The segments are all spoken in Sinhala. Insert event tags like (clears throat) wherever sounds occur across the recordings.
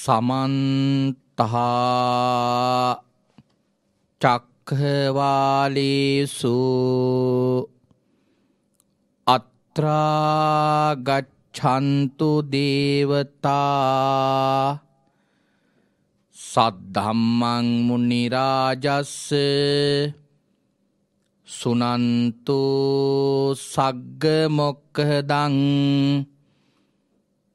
සමන්තහා චක්හවාලිසු අත්‍රාගච්ඡන්තු දේවතා සද්ධම්මං මුනිරාජස්ස සුනන්තු සග්ග මොක්කහදං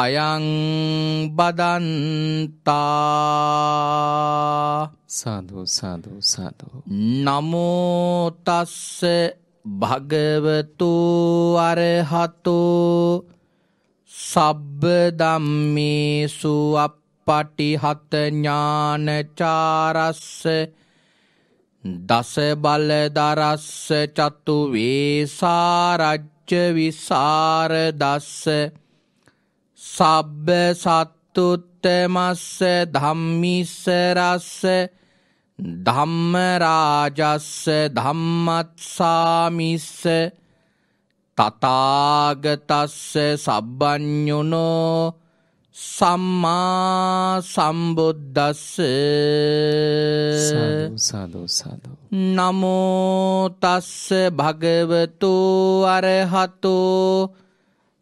අයං බදන්තා සාදු සාදු සාදු නමෝ තස්ස භගවතු අරහතු සබ්බ ධම්මේසු අප්පටිහත ඥානචාරස්ස දස බල දරස්ස චතු වේසාරජ්‍ය විසර දස්ස සබ්බ සත්තුත්තමස්ස ධම්මිස්ස රස්ස ධම්ම රාජස්ස ධම්මත්සාමිස්ස තථාගතස්ස සබ්බඤුනෝ සම්මා සම්බුද්දස්ස සාදු සාදු නමෝ තස්ස භගවතු අරහතෝ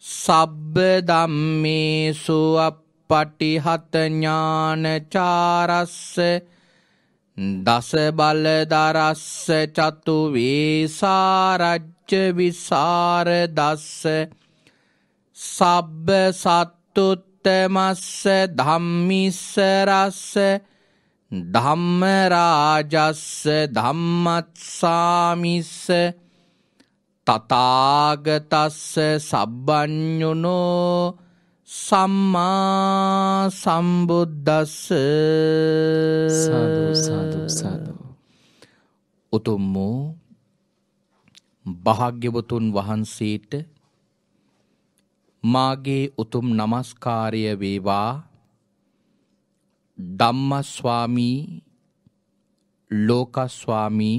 සබ්බ ධම්මේසු අප්පටිහත ඥානචාරස්ස දස බල දරස්ස චතු වේසාරජ්‍ය විසර දස්ස සබ්බ සත්තුත්තමස්ස ධම්මිස්ස රස්ස ධම්ම රාජස්ස ධම්මත්සාමිස්ස තථාගතස්ස සබ්බඤුනෝ සම්මා සම්බුද්දස්ස සාදු සාදු සාදු උතුම් වූ භාග්‍යවතුන් වහන්සේට මාගේ උතුම් নমස්කාරය වේවා ධම්මස්වාමී ලෝකස්වාමී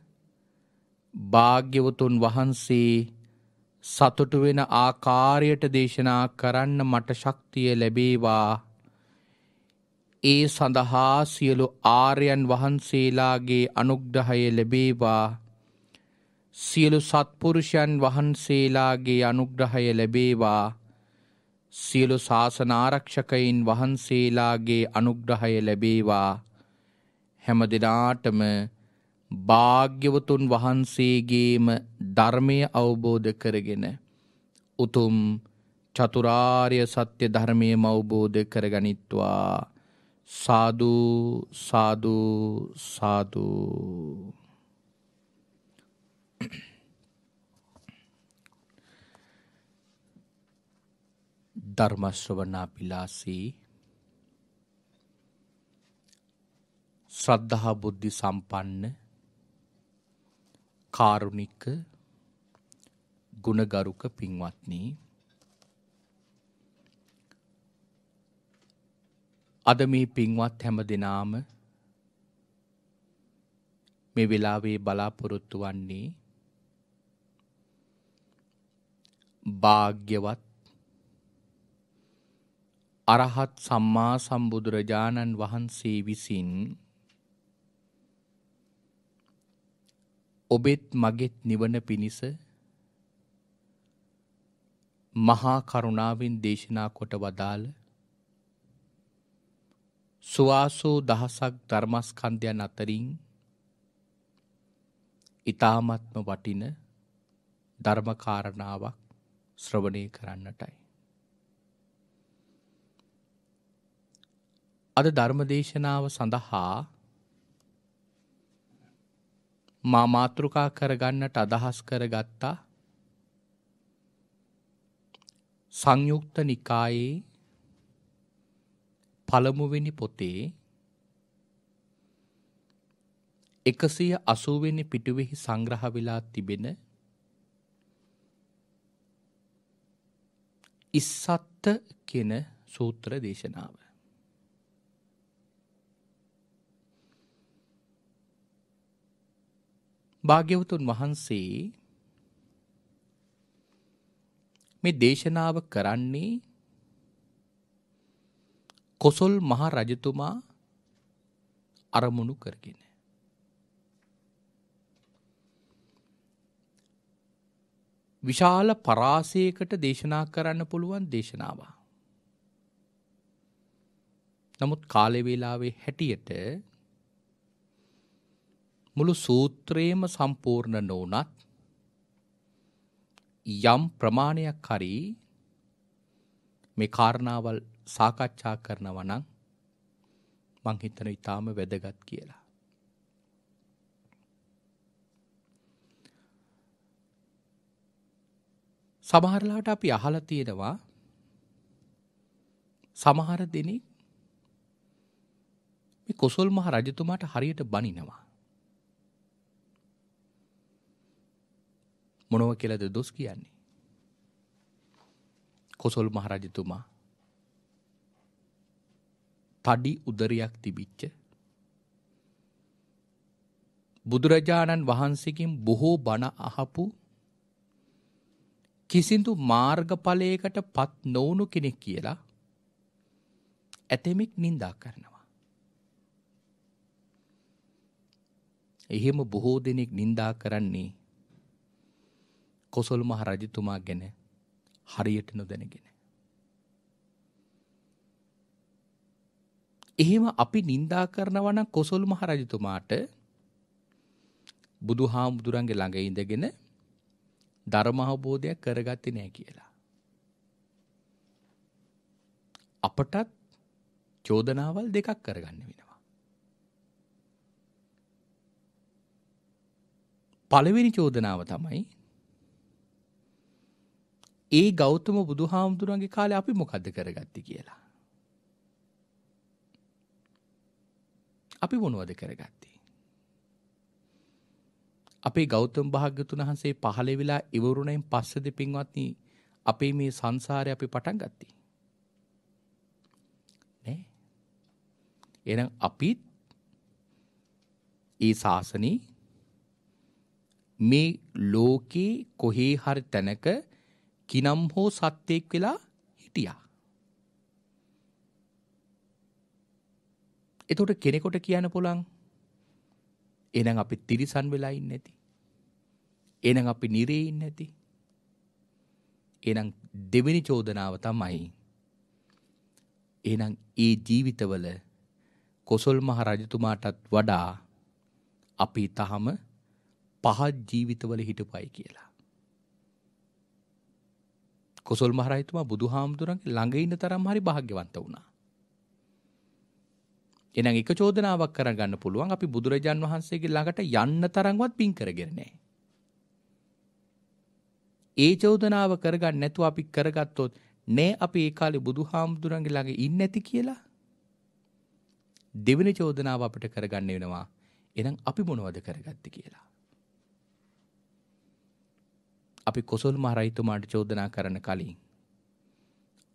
භාග්‍යවතුන් වහන්සේ සතුටු වෙන ආකාරයට දේශනා කරන්න මට ශක්තිය ලැබේවා. ඒ සඳහා සියලු ආර්යයන් වහන්සේලාගේ අනුග්‍රහය ලැබේවා. සියලු සත්පුරුෂයන් වහන්සේලාගේ අනුග්‍රහය ලැබේවා. සියලු ශාසනාරක්ෂකයින් වහන්සේලාගේ අනුග්‍රහය ලැබේවා. හැම දිනාටම භාග්‍යවතුන් වහන්සේගේම ධර්මය අවබෝධ කරගෙන උතුම් චතුරාර්ය සත්‍ය ධර්මය අවබෝධ කරගනිත්වා සාදු සාදු සාදු ධර්මශ්‍රවනා පිලාසී ශ්‍රද්ධහා බුද්ධි සම්පන්න කාරුණික ගුණගරුක පින්වත්නි අද මේ පින්වත් හැම දෙනාම මේ වෙලාවේ බලාපොරොත්තු වන්නේ භාග්‍යවත් අරහත් සම්මා සම්බුදුරජාණන් වහන්සේ විසින් ඔබෙත් මගෙත් නිවන පිණිස මහා කරුණාවෙන් දේශනා කොට වදාළ සුවාසෝ දහසක් ධර්මස්කන්ධයන් අතරින් ඊ타මත්ම වටින ධර්මකාරණාවක් ශ්‍රවණය කරන්නටයි. අද ධර්මදේශනාව සඳහා මා මාතෘකා කරගන්නට අදහස් කරගත්තා සංයුක්ත නිකායේ පළමුවෙනි පොතේ එකසිය අසුවෙනි පිටුවෙහි සංග්‍රහ වෙලා තිබෙන ඉස්සත්ත කියන සූත්‍ර දේශනාව. භාග්‍යවතුන් වහන්සේ මේ දේශනාව කරන්නේ කොසල් මහ රජතුමා අරමුණු කරගෙන. විශාල පරාසයකට දේශනා කරන්න පුළුවන් දේශනාව. නමුත් කාලවේලාවේ හැටියට මුළු සූත්‍රයේම සම්පූර්ණ නොවුනත් යම් ප්‍රමාණයක් හරි මේ කාරණාවල් සාකච්ඡා කරනවා නම් මං හිතන ඊටාම වැදගත් කියලා. සමහරලාට අපි අහලා තියෙනවා සමහර දෙනෙක් මේ කොසල් මහ රජතුමාට හරියට බනිනවා. මොනව කියලද දොස් කියන්නේ. කොසොල් මහරජතුමා තඩි උදරයක් තිබිච්ච බුදුරජාණන් වහන්සකින් බොහෝ බණ අහපු කිසිදු මාර්ගඵලයකට පත් නොවුණු කෙනෙක් කියලා ඇතෙමෙක් නින්දා කරනවා. එහෙම බොහෝ දෙනෙක් නින්දා කරන්නේ කොසොල් මහ රජතුමා ගැන හරියට නොදැනගෙන. එහෙම අපි නින්දා කරනවන කොසොල් මහ රජතුමාට බුදු හාමුදුරන්ගේ ළඟ ඉඳගෙන ධර්මහබෝධයක් කරගත්තේ නෑ කියලා. අපටත් චෝදනාවල් දෙකක් කරගන්න වෙනවා. පළවෙනි චෝදනාව තමයි ඒ ගෞතම බුදුහාමුදුරන්ගේ කාලේ අපි මොකද්ද කරගත්තේ කියලා. අපි මොනවද කරගත්තේ? අපේ ගෞතම භාග්‍යතුන් වහන්සේ පහළ වෙලා ඉවරුණෙන් පස්සේද පින්වත්නි අපේ මේ සංසාරය අපි පටන් ගත්තේ. නෑ. එහෙනම් අපිත් ඒ ශාසනේ මේ ලෝකේ කොහේ හරි තැනක කිනම් හෝ සත්‍යයක් වෙලා හිටියා. එතකොට කෙනෙකුට කියන්න පුළුවන් එහෙනම් අපි තිරිසන් වෙලා ඉන්නේ නැති. එහෙනම් අපි නිරේ ඉන්නේ නැති. එහෙනම් දෙවෙනි චෝදනාව තමයි එහෙනම් ඒ ජීවිතවල කොසල් මහ රජතුමාටත් වඩා අපි තහම පහත් ජීවිතවල හිටපයි කියලා. කොසල් මහරහිතුමා බුදුහාමුදුරන්ගේ ළඟ ඉන්න තරම් හරි භාග්‍යවන්ත වුණා. එහෙනම් එක චෝදනාවක් කරගන්න පුළුවන් අපි බුදුරජාන් වහන්සේගේ ළඟට යන්න තරම්වත් පින් කරගෙන නැහැ. ඒ චෝදනාව කරගන්න නැතුව අපි කරගත්තොත් නෑ අපි ඒ කාලේ බුදුහාමුදුරන්ගේ ළඟ ඉන්නේ නැති කියලා දෙවෙනි චෝදනාව අපිට කරගන්න වෙනවා. එහෙනම් අපි මොනවද කරගත්තේ කියලා. අපි කොසල් මහරහිතුමාට චෝදනා කරන කලින්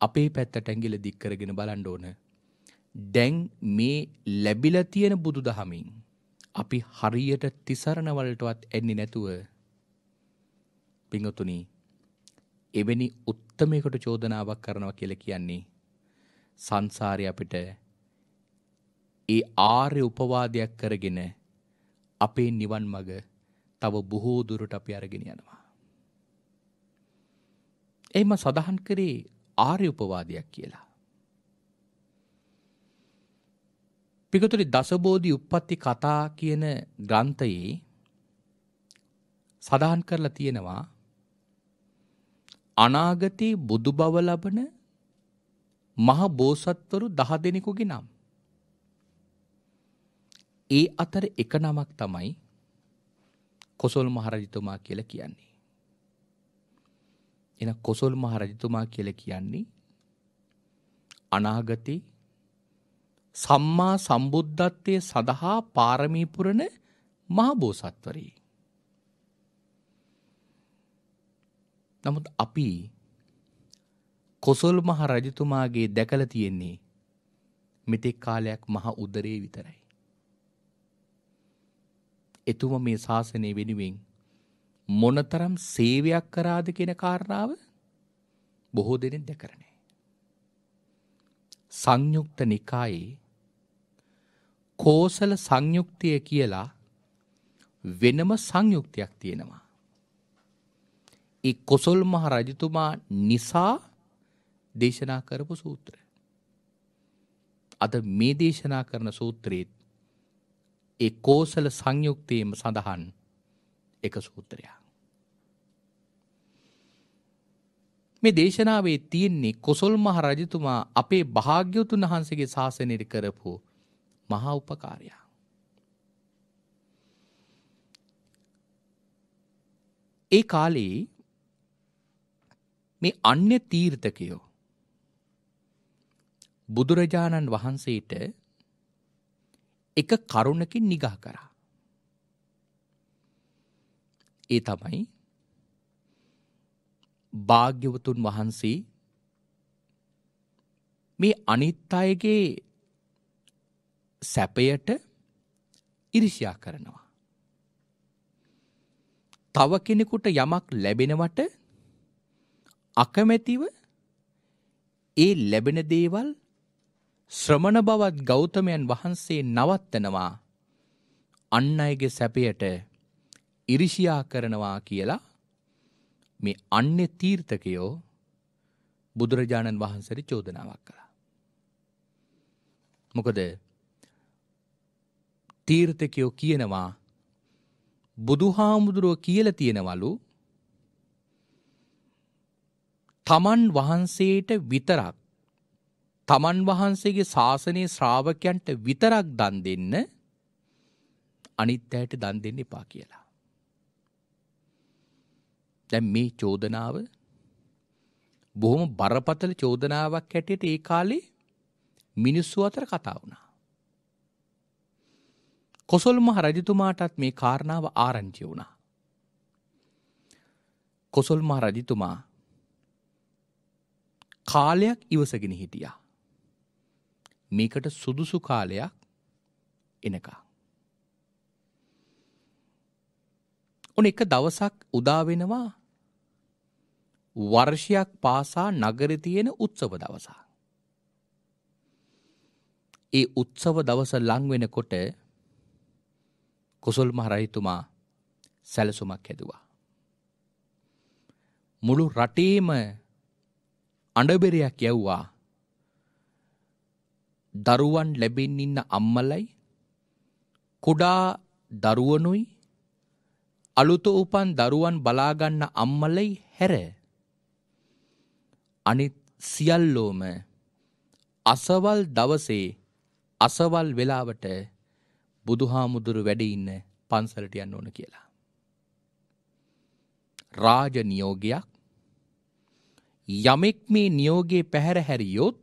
අපේ පැත්තට ඇඟිල දික් කරගෙන බලන්න ඕන දැන් මේ ලැබිලා තියෙන බුදුදහමින් අපි හරියට තිසරණ වලටවත් එන්නේ නැතුව පිංගතුනි එවැනි උත්මයකට චෝදනාවක් කරනවා කියලා කියන්නේ සංසාරේ අපිට ඒ ආර්ය උපවාදයක් කරගෙන අපේ නිවන් මඟ තව බොහෝ දුරට අපි අරගෙන යනවා එම සඳහන් කරේ ආර්ය උපවාදයක් කියලා. පිකතුරි දසබෝධි උප්පත්ති කතා කියන ග්‍රන්ථයේ සඳහන් කරලා තියෙනවා අනාගතයේ බුදු බව ලබන මහ බෝසත්වරු දහ දෙනෙකුගේ නම්. ඒ අතර එක නමක් තමයි කොසොල් මහරජතුමා කියලා කියන්නේ. එන කොසල් මහ රජතුමා කියලා කියන්නේ අනාගතේ සම්මා සම්බුද්ධත්වයේ සඳහා පාරමී පුරන මහ බෝසත්වරේ. නමුත් අපි කොසල් මහ රජතුමාගේ දැකලා තියෙන්නේ මෙතෙක් කාලයක් මහ උදරේ විතරයි. එතුම මේ ශාසනය වෙනුවෙන් මොනතරම් සේවයක් කරාද කියන කාරණාව බොහෝ දෙනෙක් දැකලා නැහැ. සංයුක්ත නිකායේ කෝසල සංයුක්තිය කියලා වෙනම සංයුක්තියක් තියෙනවා. ඒ කොසල් මහ රජතුමා නිසා දේශනා කරපු සූත්‍රය. අද මේ දේශනා කරන සූත්‍රයේත් ඒ කෝසල සංයුක්තියම සඳහන් එක සූත්‍රයක්. මේ දේශනාවේ තියෙන්නේ කොසල් මහ රජතුමා අපේ භාග්‍යවතුන් වහන්සේගේ ශාසනයට කරපු මහා උපකාරයක්. ඒ කාලේ මේ අන්‍ය තීර්ථකයෝ බුදුරජාණන් වහන්සේට එක කරුණකින් නිගා කරා. ඒ තමයි භාග්‍යවතුන් වහන්සේ මේ අනිත් අයගේ සැපයට ඉරිසියා කරනවා. තව කෙනෙකුට යමක් ලැබෙනවට අකමැතිව ඒ ලැබෙන දේවල් ශ්‍රමණ බවත් ගෞතමයන් වහන්සේ නවත්තනවා අන් අයගේ සැපයට ඉරිසියා කරනවා කියලා මේ අන්‍ය තීර්ථකයෝ බුදුරජාණන් වහන්සේට චෝදනාවක් කළා. මොකද තීර්ථකයෝ කියනවා බුදුහාමුදුරුව කියලා තියෙනවලු තමන් වහන්සේට විතරක් තමන් වහන්සේගේ ශාසනයේ ශ්‍රාවකයන්ට විතරක් දන් දෙන්න අනිත් අයට දන් දෙන්න එපා කියලා. දැන් මේ චෝදනාව බොහොම බරපතල චෝදනාවක් හැටියට ඒ කාලේ මිනිස්සු අතර කතා වුණා. කොසල් මහ රජතුමාටත් මේ කාරණාව ආරංචි වුණා. කොසල් මහ රජතුමා කාලයක් ඉවසගෙන හිටියා. මේකට සුදුසු කාලයක් එනකා. ඔන්න එක දවසක් උදා වෙනවා වර්ෂයක් පාසා නගරේ තියෙන උත්සව දවසක්. ඒ උත්සව දවස ලං වෙනකොට කුසල් මහ රහිතුමා සැලසුමක් හැදුවා. මුළු රටේම අඬබෙරයක් යවුවා. දරුවන් ලැබෙන්න ඉන්න අම්මලයි කුඩා දරුවනුයි අලුත උපන් දරුවන් බලාගන්න අම්මලයි හැර අනිත් සියල්ලෝම අසවල් දවසේ අසවල් වෙලාවට බුදුහාමුදුරු වැඩ ඉන්න පන්සලට යන්න ඕන කියලා. රාජ නියෝගයක් යමෙක් මේ නියෝගේ පැහැර හැරියොත්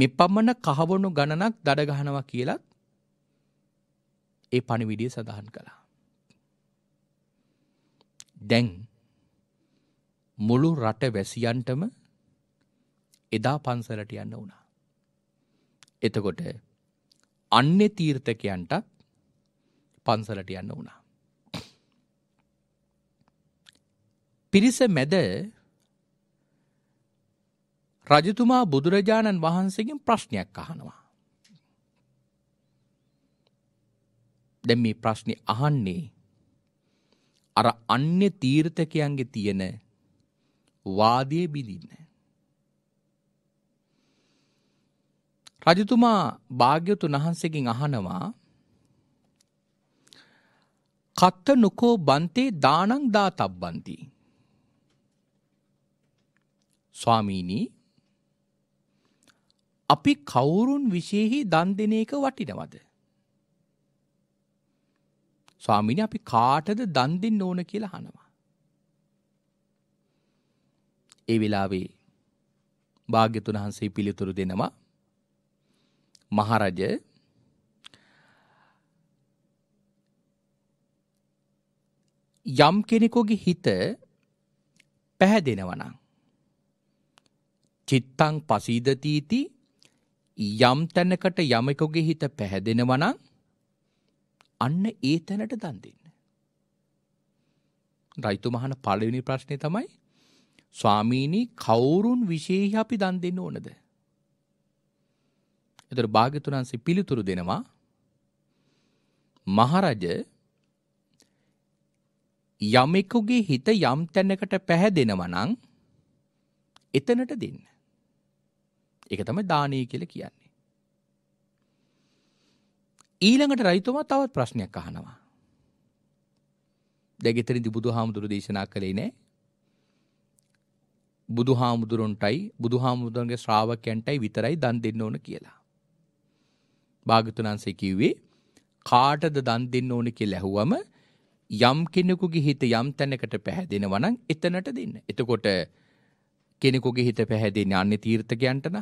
මෙපමණ කහවණු ගණනක් දඩ ගහනවා කියලත් ඒ පණිවිඩය සඳහන් කළා. දැන් මුළු රට වැසියන්ටම එදා පන්සලට යන්න වුණා. එතකොට අන්නේ තීර්ථකයන්ටත් පන්සලට යන්න වුණා. පිරිස මැද රජතුමා බුදුරජාණන් වහන්සේගෙන් ප්‍රශ්නයක් අහනවා. දැන් මේ ප්‍රශ්නේ අහන්නේ අර අන්‍ය තීර්ථකයන්ගේ තියෙන වාදයේ බිඳින්න. රජතුමා භාග්‍යතුන් වහන්සේගෙන් අහනවා කත්ත නොකෝ බන්තේ දානං දාතබ්බන්ති. ස්වාමීනි අපි කවුරුන් විශේෂෙහි දන් දෙන එක වටිනවද? ස්වාමිනි අපි කාටද දන් දෙන්න ඕන කියලා අහනවා. ඒ වෙලාවේ භාග්‍යතුන් වහන්සේ පිළිතුරු දෙනවා මහරජ යම් කෙනෙකුගේ හිත පැහැදෙනවා නම් චිත්තං පසීදතිති යම් තැනකට යමෙකුගේ හිත පැහැදෙනවා නම් අන්න ඒ තැනට දන් දෙන්න. රයිතුමහන පළවෙනි ප්‍රශ්නය තමයි ස්වාමීනී කවුරුන් විශේෂ අපි දන් දෙන්න ඕනද? එතකොට භාග්‍යතුන්හන්සේ පිළිතුරු දෙනවා මහරජ යමෙකුගේ හිත යම් තැනකට පැහැදෙනවා නම් එතනට දෙන්න. ඒක තමයි දානීය කියලා කියන්නේ. ඊළඟට රයිතුමා තවත් ප්‍රශ්නයක් අහනවා. දෙගෙතරිදි බුදුහාමුදුරු දේශනා කළේ නෑ. බුදුහාමුදුරන්ටයි බුදුහාමුදුරන්ගේ ශ්‍රාවකයන්ටයි විතරයි දන් දෙන්න ඕන කියලා. භාගතුන් වහන්සේ කිව්වේ කාටද දන් දෙන්න ඕන කියලා ඇහුවම යම් කෙනෙකුගේ හිත යම් තැනකට පැහැදෙනවා නම් එතනට දෙන්න. එතකොට කෙනෙකුගේ හිත පැහැදෙන්නේ අන්‍ය තීර්ථකයන්ට නම්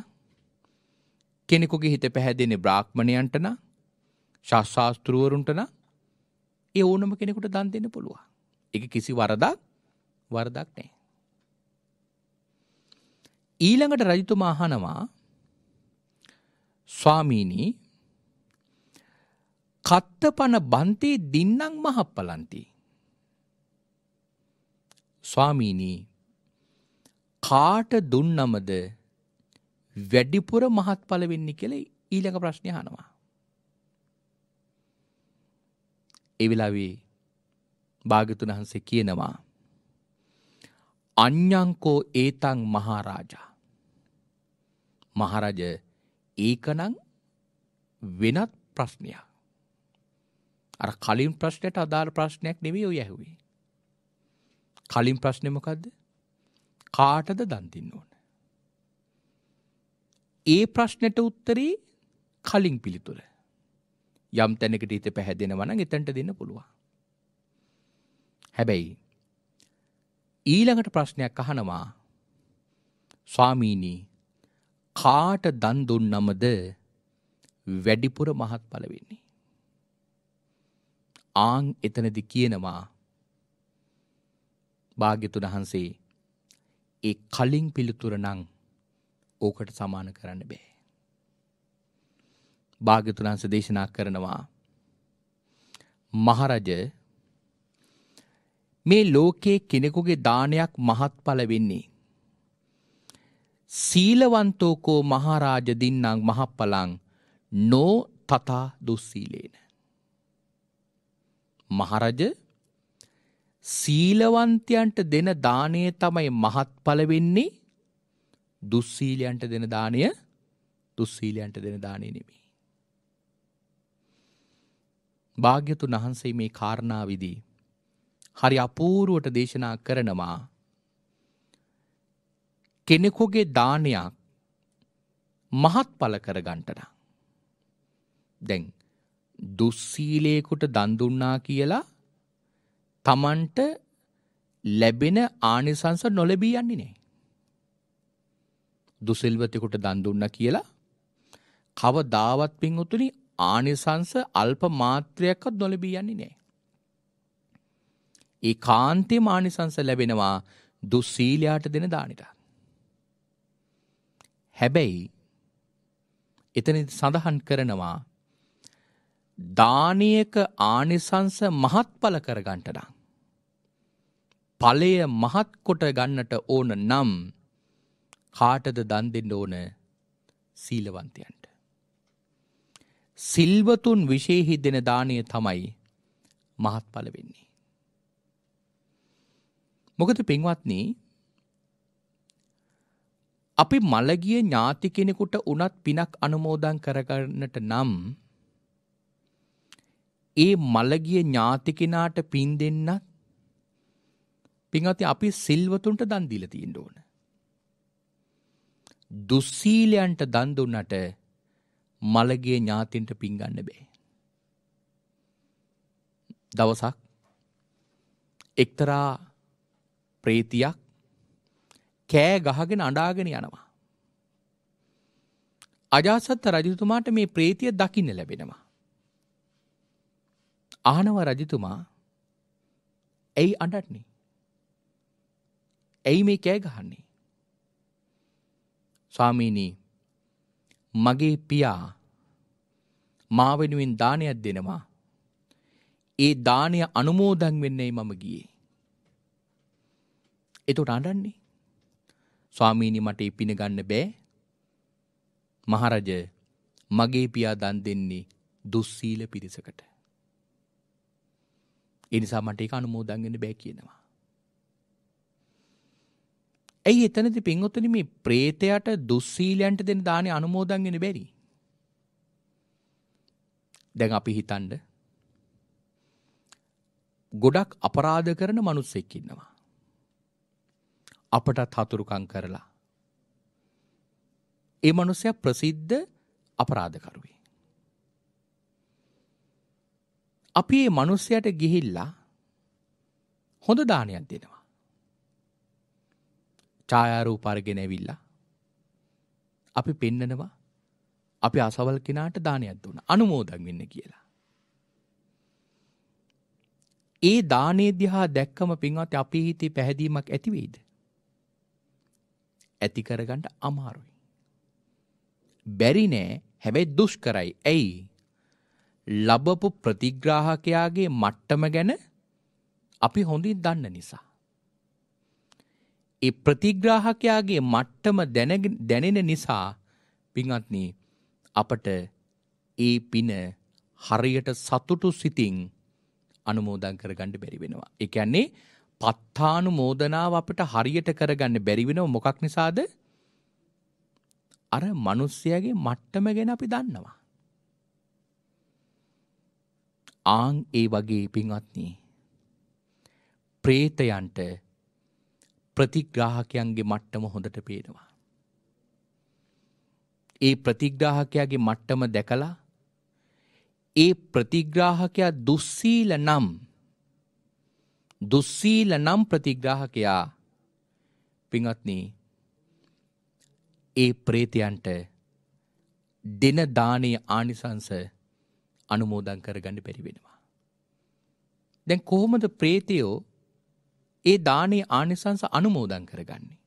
කෙනෙකුගේ හිත පැහැදෙන්නේ බ්‍රාහ්මණයන්ට නම් ශාස්ත්‍රූවරුන්ට නම් ඒ ඕනම කෙනෙකුට දන් දෙන්න පුළුවන්. ඒක කිසි වරදක් වරදක් නැහැ. ඊළඟට රජතුමා අහනවා ස්වාමීනි කත්තපන බන්තේ දින්නම් මහප්පලන්ති. ස්වාමීනි කාට දුන්නමද වැඩිපුර මහත්ඵල වෙන්නේ කියලා ඊළඟ ප්‍රශ්නේ අහනවා. එවෙලාවේ භාගතුන් වහන්සේ කියනවා අඤ්ඤංකෝ ඒතං මහරජා මහරජ ඒකනම් වෙනත් ප්‍රශ්නයක් අර කලින් ප්‍රශ්නයට අදාළ ප්‍රශ්නයක් නෙවෙයි ඔය ඇහුවේ කලින් ප්‍රශ්නේ මොකද්ද කාටද දන් දෙන්න ඕන ඒ ප්‍රශ්නෙට උත්තරේ කලින් පිළිතුර යම් තැනකට හිත පැහැදෙනවා නම් එතනට දෙන්න පුළුවන්. හැබැයි ඊළඟට ප්‍රශ්නයක් අහනවා ස්වාමීනි කාට දන් දුන්නමද වැඩිපුර මහත්ඵල වෙන්නේ? ආන් එතනදි කියනවා භාග්‍යතුන් වහන්සේ ඒ කලින් පිළිතුර නම් ඕකට සමාන කරන්න බෑ. භාග්‍යතුන් වහන්සේ දේශනා කරනවා මහරජ මේ ලෝකයේ කෙනෙකුගේ දානයක් මහත්ඵල වෙන්නේ සීලවන්තෝකෝ මහරජ දින්නම් මහප්පලං නෝ තථා දුස්සීලේන මහරජ සීලවන්තයන්ට දෙන දාණය තමයි මහත්ඵල වෙන්නේ දුස්සීලයන්ට දෙන දාණය දුස්සීලයන්ට දෙන දාණය නෙමෙයි භාග්‍යතුන් වහන්සේ මේ කාරණාවේදී හරි අපූරුවට දේශනා කරනවා කෙනෙකුගේ දානයක් මහත්ඵල කරගන්නට නම් දැන් දුස්සීලේකට දන් දුන්නා කියලා තමන්ට ලැබෙන ආනිසංස නොලැබී යන්නේ නෑ දුසිල්වතෙකුට දන් දුන්නා කියලා කවදාවත් පින් උතුණි ආනිසංස අල්ප මාත්‍රයක්වත් නොලැබී යන්නේ නැහැ. ඒ කාන්තේ මානිසංස ලැබෙනවා දුස්සීලයාට දෙන දානිට. හැබැයි එතන සඳහන් කරනවා දානයක ආනිසංස මහත්ඵල කරගන්නට නම් ඵලය මහත් කොට ගන්නට ඕන නම් කාටද දන් දෙන්න ඕන සීලවන්තයන්ට සිල්වතුන් විශේහි දෙන දානය තමයි මහත්ඵල වෙන්නේ. මොකද පින්වත්න අපි මළගිය ඥාති කෙනෙකුට උනත් පිනක් අනුමෝදන් කරගන්නට නම් ඒ මළගිය ඥාති කෙනාට පින් දෙන්නත් පින්වත්නි අපි සිල්වතුන්ට දන් දීලා තියෙන්න ඕන. දුස්සීලයන්ට දන් දුන්නට මලගේ ඥාතින්ට පින් ගන්න බෑ. දවසක් එක්තරා ප්‍රේතියක් කෑ ගහගෙන අඩාගෙන යනවා. අජාසත්ත රජතුමාට මේ ප්‍රේතිය දකින්න ලැබෙනවා. ආනව රජතුමා ඇයි අඩටනේ. ඇයි මේ කෑ ගහන්නේ. ස්වාමීනී මගේ පියා මා වෙනුවෙන් දානයක් දෙනවා. ඒ දානය අනුමෝදන් වෙන්නේ මම ගියේ. එතකොට අඬන්නේ. ස්වාමීනි මට ඒ පින ගන්න බෑ. මහරජ මගේ පියා දන් දෙන්නේ දුස්සීල පිරිසකට. ඒ නිසා මට ඒක අනුමෝදන් වෙන්න බෑ කියනවා. ඇයි එතනදී පින්වත්නි මේ പ്രേතයට දුස්සීලයන්ට දෙන දානේ අනුමෝදන් වෙන්නේ බැරි? දැන් අපි හිතන්න ගොඩක් අපරාධ කරන මිනිස්සෙක් ඉන්නවා. අපටත් හතුරුකම් කරලා. ඒ මිනිසයා ප්‍රසිද්ධ අපරාධකරුවෙක්. අපි මේ මිනිසයාට ගිහිල්ලා හොඳ දානයක් දෙනවා. ඡායාරූප අරගෙන ඇවිල්ලා අපි පෙන්නනවා අපි අසවල් කෙනාට දානයක් දුන්නා අනුමෝදන් වෙන්න කියලා. ඒ දානේ දිහා දැක්කම පින්වත් අපේ හිතේ පැහැදීමක් ඇති වෙයිද? ඇති කරගන්න අමාරුයි. බැරි නෑ හැබැයි දුෂ්කරයි. ඇයි? ලැබපු ප්‍රතිග්‍රාහකයාගේ මට්ටම ගැන අපි හොඳින් දන්න නිසා. ඒ ප්‍රතිග්‍රාහකයාගේ මට්ටම දැනෙන නිසා පින්වත්නි අපට ඒ පින හරියට සතුටු සිතින් අනුමෝදන් කරගන්න බැරි වෙනවා. ඒ කියන්නේ පත්තානුමෝදනාව අපිට හරියට කරගන්න බැරි වෙනව මොකක් නිසාද? අර මිනිස්සයාගේ මට්ටම ගැන අපි දන්නවා. ආන් ඒ වගේ පින්වත්නි ප්‍රේතයන්ට ප්‍රතිග්‍රාහකයන්ගේ මට්ටම හොඳට පේනවා. ඒ ප්‍රතිග්‍රාහකයාගේ මට්ටම දැකලා ඒ ප්‍රතිග්‍රාහකයා දුස්සීල නම් දුස්සීල නම් ප්‍රතිග්‍රාහකයා පිංගත්නි ඒ ප්‍රේතයන්ට දෙන දානයේ ආනිසංස අනුමෝදන් කරගන්න බැරි වෙනවා. දැන් කොහොමද ප්‍රේතයෝ ඒ දානේ ආනිසංස අනුමෝදන් කරගන්නේ.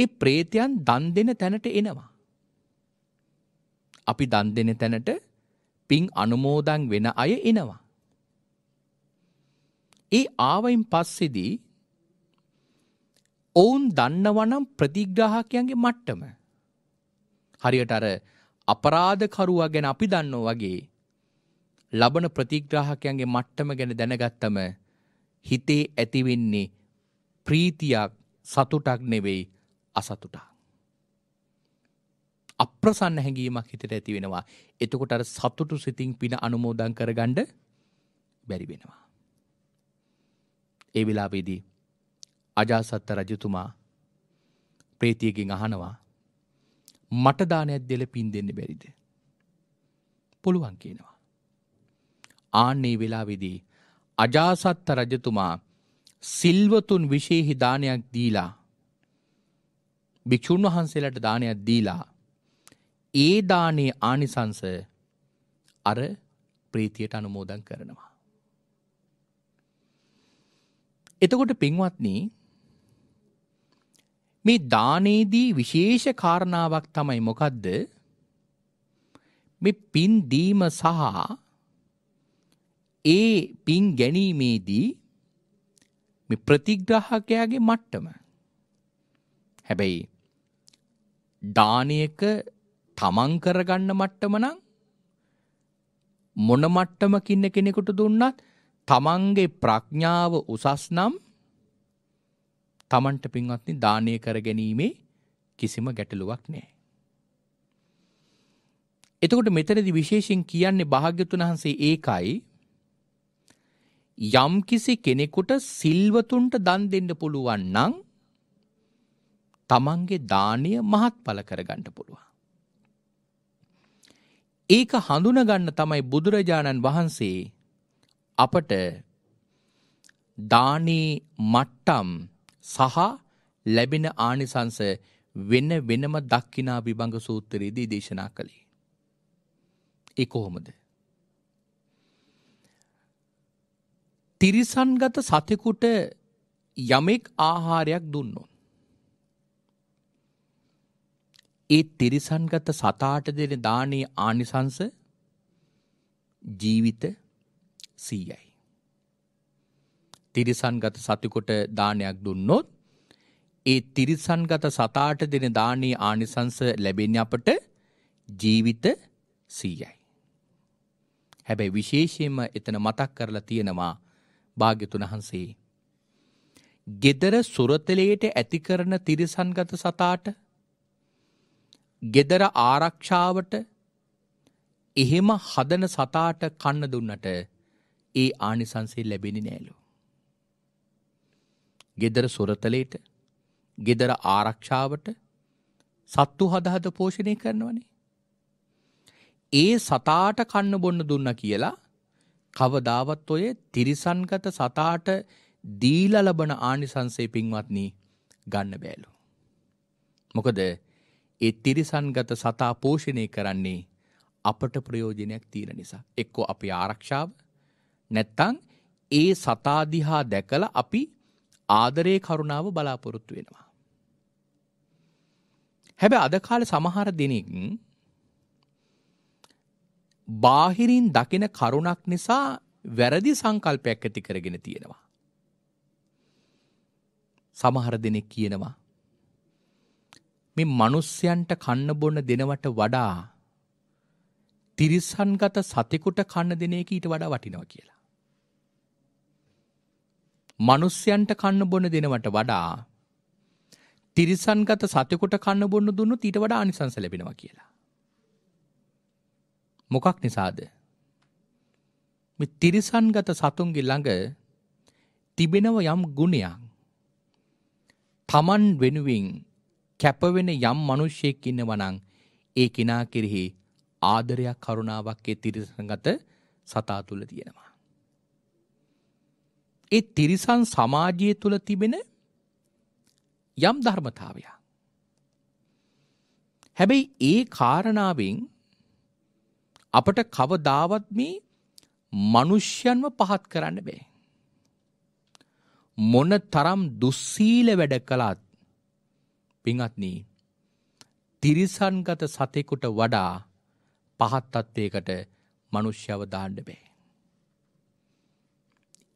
ඒ ප්‍රේතයන් දන් දෙන තැනට එනවා. අපි දන් දෙන තැනට පින් අනුමෝදන් වෙන අය එනවා. ඒ ආවයින් පස්සේදී ඔවුන් දන්නවනම් ප්‍රතිග්‍රාහකයන්ගේ මට්ටම. හරියට අර අපරාධකරුවා ගැන අපි දන්නෝ වගේ ලබන ප්‍රතිග්‍රාහකයන්ගේ මට්ටම ගැන දැනගත්තම හිතේ ඇතිවෙන්නේ ප්‍රීතියක් සතුටක් නෙවෙයි අසතුටක්. අප්‍රසන්න හැඟීමක් හිතට ඇති වෙනවා. එතකොට අර සතුටු සිතින් පින අනුමෝදන් කරගන්න බැරි වෙනවා. ඒ වෙලාවේදී අජාසත් රජතුමා ප්‍රේතියගෙන් අහනවා මට දානයක් දෙල පින් දෙන්න බැරිද? පුළුවන් කියනවා. ආන්නේ වෙලාවේදී අජාසත්ත රජතුමා සිල්වතුන් විශේෂ දානයක් දීලා භික්ෂුන් වහන්සේලාට දානයක් දීලා ඒ දානේ ආනිසංස අර ප්‍රීතියට අනුමෝදන් කරනවා. එතකොට පින්වත්නි මේ දානේදී විශේෂ කාරණාවක් තමයි මොකද්ද? මේ පින් දීම සහ ඒ පින් ගැනීමේදී මේ ප්‍රතිග්‍රාහකයාගේ මට්ටම. හැබැයි දානයක තමන් කරගන්න මට්ටම නම් මොන මට්ටමකින් කෙනෙකුට දුන්නත් තමන්ගේ ප්‍රඥාව උසස් නම් තමන්ට පින්වත්නි දානය කරගැනීමේ කිසිම ගැටලුවක් නැහැ. එතකොට මෙතනදි විශේෂයෙන් කියන්නේ භාග්‍යතුන් වහන්සේ ඒකයි යම්කිසි කෙනෙකුට සිල්වතුන්ට දන් දෙන්න පුළුවන් නම් තමන්ගේ දානය මහත්ඵල කරගන්න පුළුවන්. ඒක හඳුනගන්න තමයි බුදුරජාණන් වහන්සේ අපට දානේ මට්ටම් සහ ලැබෙන ආනිසංස වෙන වෙනම දක්කිනා විභංග සූත්‍රයේදී දේශනා කළේ. ඒ කොහොමද? තිරිසන්ගත සතෙකුට යමෙක් ආහාරයක් දුන්නොත්. ඒ තිරිසන්ගත සතාට දෙන දානයේ ආනිසංස ජීවිත 100යි. තිරිසන්ගත සතෙකුට දානයක් දුන්නොත් ඒ තිරිසන්ගත සතාට දෙන දානයේ ආනිසංස ලැබෙන්නේ අපට ජීවිත 100යි. හැබැයි විශේෂයෙන්ම එතන මතක් කරලා තියෙනවා භාග්‍යතුන් වහන්සේ. gedara සුරතලයට ඇති කරන තිරසන්ගත සතාට gedara ආරක්ෂාවට එහෙම හදන සතාට කන්න දුන්නට ඒ ආනිසංසය ලැබෙන්නේ නෑලු. gedara සුරතලයට gedara ආරක්ෂාවට සත්තු හදහද පෝෂණය කරනවනේ. ඒ සතාට කන්න බොන්න දුන්න කියලා කවදාවත් ඔය තිරිසන්ගත සතාට දීලා ලබන ආනිසංසය පින්වත්නි ගන්න බෑලු. මොකද ඒ තිරිසන්ගත සතා පෝෂණය කරන්නේ අපට ප්‍රයෝජනයක් තියෙන නිසා. එක්කෝ අපි ආරක්ෂාව නැත්තං ඒ සතා දිහා දැකලා අපි ආදරේ කරුණාව බලාපොරොත්තු වෙනවා. හැබැයි අද කාලේ සමහර දෙනෙක් බාහිරින් දකින කරුණක් නිසා වැරදි සංකල්පයක් ඇති කරගෙන තියෙනවා. සමහර දෙනෙක් කියනවා මේ මිනිස්යන්ට කන්න බොන්න දෙනවට වඩා තිරිසන්ගත සතෙකුට කන්න දෙන එක ඊට වඩා වටිනවා කියලා. මිනිස්යන්ට කන්න බොන්න දෙනවට වඩා තිරිසන්ගත සතෙකුට කන්න බොන්න දුන්නොත් ඊට වඩා ආනිසංස ලැබෙනවා කියලා. මොකක් නිසාද? මේ තිරිසන්ගත සතුන්ගේ ළඟ තිබෙනව යම් ගුණයක්. Taman වෙනුවෙන් කැපවෙන යම් මිනිසෙක් ඉන්නවා නම් ඒ කෙනා කෙරෙහි ආදරයක් කරුණාවක් ඒ තිරිසන්ගත සතා තුල තියෙනවා. ඒ තිරිසන් සමාජය තුල තිබෙන යම් ධර්මතාවයක්. හැබැයි ඒ කාරණාවෙන් අපට කවදාවත් මේ මිනිස්යන්ව පහත් කරන්න බෑ. මොන තරම් දුස්සීල වැඩ කළත් පින්වත්නි තිරිසන්ගත සතෙකුට වඩා පහත් තත්වයකට මිනිස්යව දාන්න බෑ.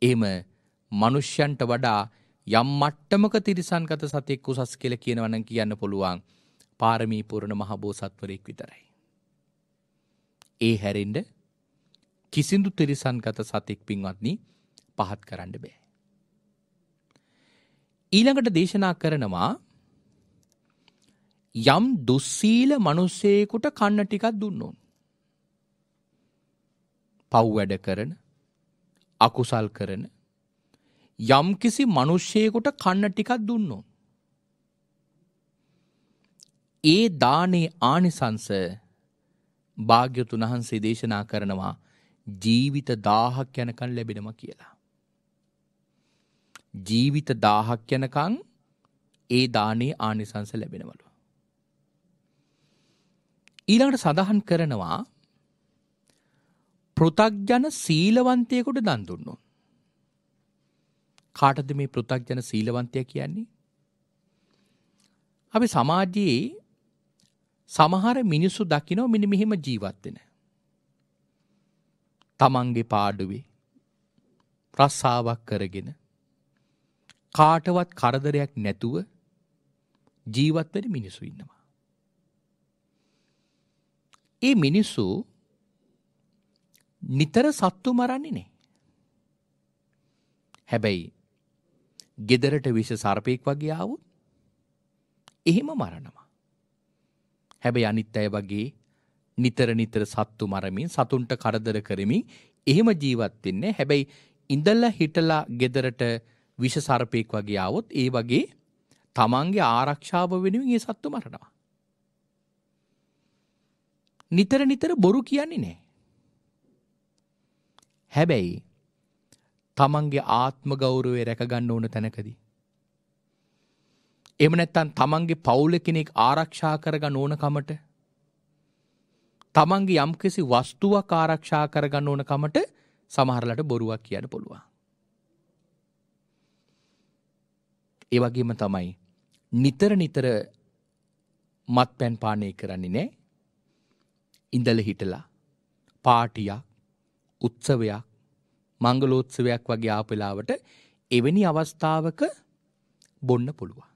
එහෙම මිනිස්යන්ට වඩා යම් මට්ටමක තිරිසන්ගත සතෙක් උසස් කියලා කියනවනම් කියන්න පුළුවන් පාරමී පුරණ මහ බෝසත්වරයෙක් විතරයි. ඒ හැරෙන්ඩ කිසිදු තිරිසන්ගත සතෙක් පින්වත්නි පහත් කරන්න බෑ. ඊළඟට දේශනා කරනවා යම් දුස්සීල මනුස්සයෙකුට කන්න ටිකක් දුන්නොන්. පව් වැඩ කරන අකුසල් කරන යම් කිසි මනුෂ්‍යයෙකුට කන්න ටිකක් දුන්නොන්. ඒ දානේ ආනිසංස භාග්‍යතුන් වහන්සේ දේශනා කරනවා ජීවිත දාහක් යනකන් ලැබෙනම කියලා. ජීවිත දාහක් යනකං ඒ දානේ ආනිසංස ලැබෙනවලු. ඊළඟට සඳහන් කරනවා පෘථග්ජන සීලවන්තයෙකුට දන් දුන්නොත්. කාටද මේ පෘථග්ජන සීලවන්තය කියන්නේ? අපි සමාජයේ සමහර මිනිස්සු දකිනෝ මෙන්න මෙහෙම ජීවත් වෙන. තමන්ගේ පාඩුවේ රස්සාවක් කරගෙන කාටවත් කරදරයක් නැතුව ජීවත් වෙන මිනිස්සු ඉන්නවා. ඒ මිනිස්සු නිතර සත්තු මරන්නේ නැහැ. හැබැයි ගෙදරට විශ සර්පෙක් වගේ ආවොත් එහෙම මරනවා. හැබැයි අනිත් අය වගේ නිතර නිතර සත්තු මරමින් සතුන්ට කරදර කරමින් එහෙම ජීවත් වෙන්නේ. හැබැයි ඉඳලා හිටලා ගෙදරට විෂ සර්පෙක් වගේ ආවොත් ඒ වගේ තමන්ගේ ආරක්ෂාව වෙනුවෙන් ඒ සත්තු මරනවා. නිතර නිතර බොරු කියන්නේ නැහැ. හැබැයි තමන්ගේ ආත්ම ගෞරවය රැකගන්න ඕන තැනකදී එහෙම නැත්නම් තමන්ගේ පවුල කෙනෙක් ආරක්ෂා කරගන්න ඕනකමට තමන්ගේ යම්කිසි වස්තුවක් ආරක්ෂා කරගන්න ඕනකමට සමහරලට බොරුවක් කියන්න පුළුවන්. ඒ වගේම තමයි නිතර නිතර මත්පැන් පානය කරන්නේ නෑ. ඉඳල හිටලා පාටියක් උත්සවයක් මංගලෝත්සවයක් වගේ ආපෙලාවට එවැනි අවස්ථාවක බොන්න පුළුවන්.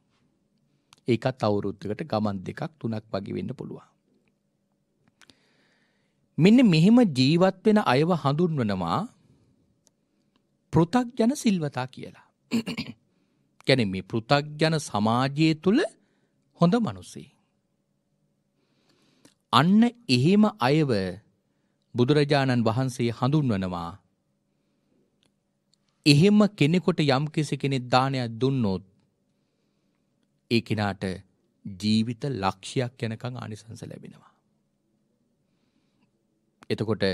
ඒකත් අවුරුද්දකට ගමන් දෙකක් තුනක් වගේ වෙන්න පුළුවන්. මෙන්න මෙහෙම ජීවත් වෙන අයව හඳුන්වනවා පෘථග්ජන සිල්වතා කියලා. (clears throat) කියන්නේ මේ පෘථග්ජන සමාජය තුල හොඳ මිනිස්සෙක්. අන්න එහෙම අයව බුදුරජාණන් වහන්සේ හඳුන්වනවා එහෙම කෙනෙකුට යම් කෙනෙක් දානයක් දුන්නොත් ඒ කෙනාට ජීවිත ලක්ෂයක් යනකං ආනිසංස ලැබෙනවා. එතකොට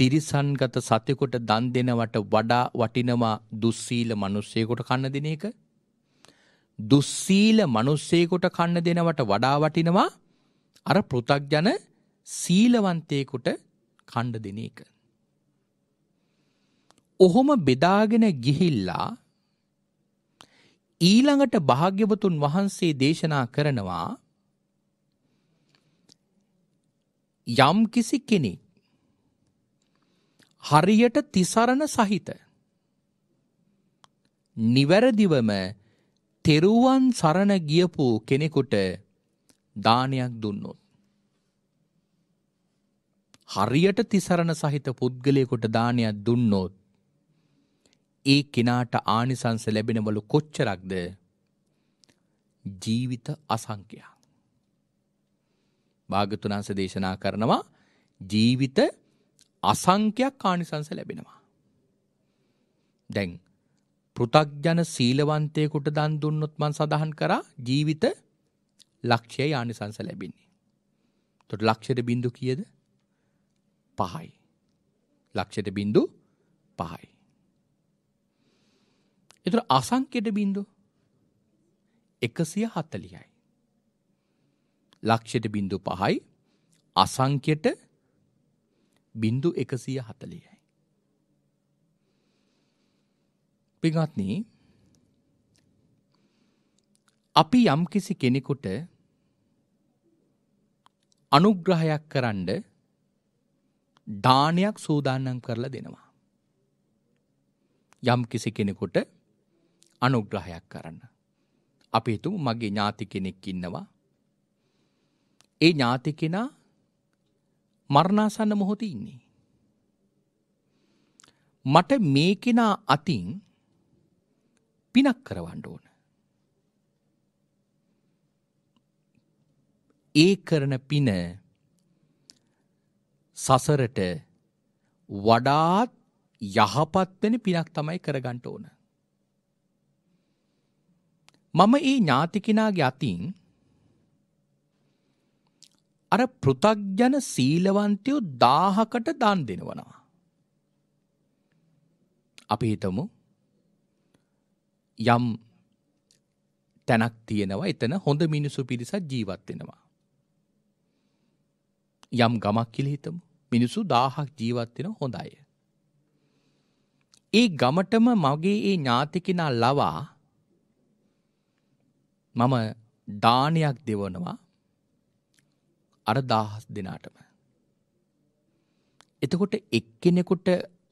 තිරිසන්ගත සතෙකුට දන් දෙනවට වඩා වටිනවා දුස්සීල මිනිස්සෙකුට කන්න දෙන එක. දුස්සීල මිනිස්සෙකුට කන්න දෙනවට වඩා වටිනවා අර පෘ탁ජන සීලවන්තයෙකුට කන්න දෙන එක. ඔහොම බෙදාගෙන ගිහිල්ලා ඊළඟට භාග්‍යවතුන් වහන්සේ දේශනා කරනවා යම් කිසි කෙනෙක් හරියට තිසරණ සහිත නිවැරදිවම තෙරුවන් සරණ ගියපු කෙනෙකුට දානයක් දුන්නොත් හරියට තිසරණ සහිත පුද්ගලයෙකුට දානයක් දුන්නොත් ඒ කෙනාට ආනිසංස ලැබෙනවලු කොච්චරක්ද ජීවිත අසංකයා. භාගතුනාන්ස දේශනා කරනවා ජීවිත අසංකයක් ආනිසංස ලැබෙනවා. දැන් පෘථග්ජන සීලවන්තයෙකුට දන් දුන්නොත් මං සඳහන් කරා ජීවිත ලක්ෂය ආනිසංස ලැබෙන්නේ. තොට ලක්ෂයට බින්දු කියද පහයි. ලක්ෂයට බින්දු පහයි. එතුර අසංකෙට බින්දු එකසිය හත්තලියයි. ලක්ෂයට බින්දු පහයි අසංකෙට බින්දු එකසිය හතලියයි. පිගත්න අපි යම්කිසි කෙනෙකුට අනුග්‍රහයක් කරන්ඩ දානයක් සූදානම් කරලා දෙනවා. යම්කිසි කෙනෙකුට අනුග්‍රහයක් කරන්න. අපි හිතමු මගේ ඥාති කෙනෙක් ඉන්නවා. ඒ ඥාති කෙනා මරණාසන්න මොහොතේ ඉන්නේ. මට මේ කෙනා අතින් පිනක් කරවන්න ඕන. ඒ කරන පින සසරට වඩාත් යහපත් වෙන පිනක් තමයි කරගන්න ඕන. මම ඒ ඥාතිකිනාගේ අතින් අර පෘථග්ජන සීලවන්තයෝ දාහකට දන් දෙනවනවා. අපි හිතමු යම් තැනක් තියෙනවා එතන හොඳ මිනිසු පිරිසක් ජීවත් වෙනවා. යම් ගමක් කියලා හිතමු. මිනිසු 1000ක් ජීවත් වෙන හොඳ අය. ඒ ගමටම මගේ ඒ ඥාති කෙනා ලවා මම දානයක් දෙවනවා අර දහස් දෙනාටම. එතකොට එක්කෙනෙකුට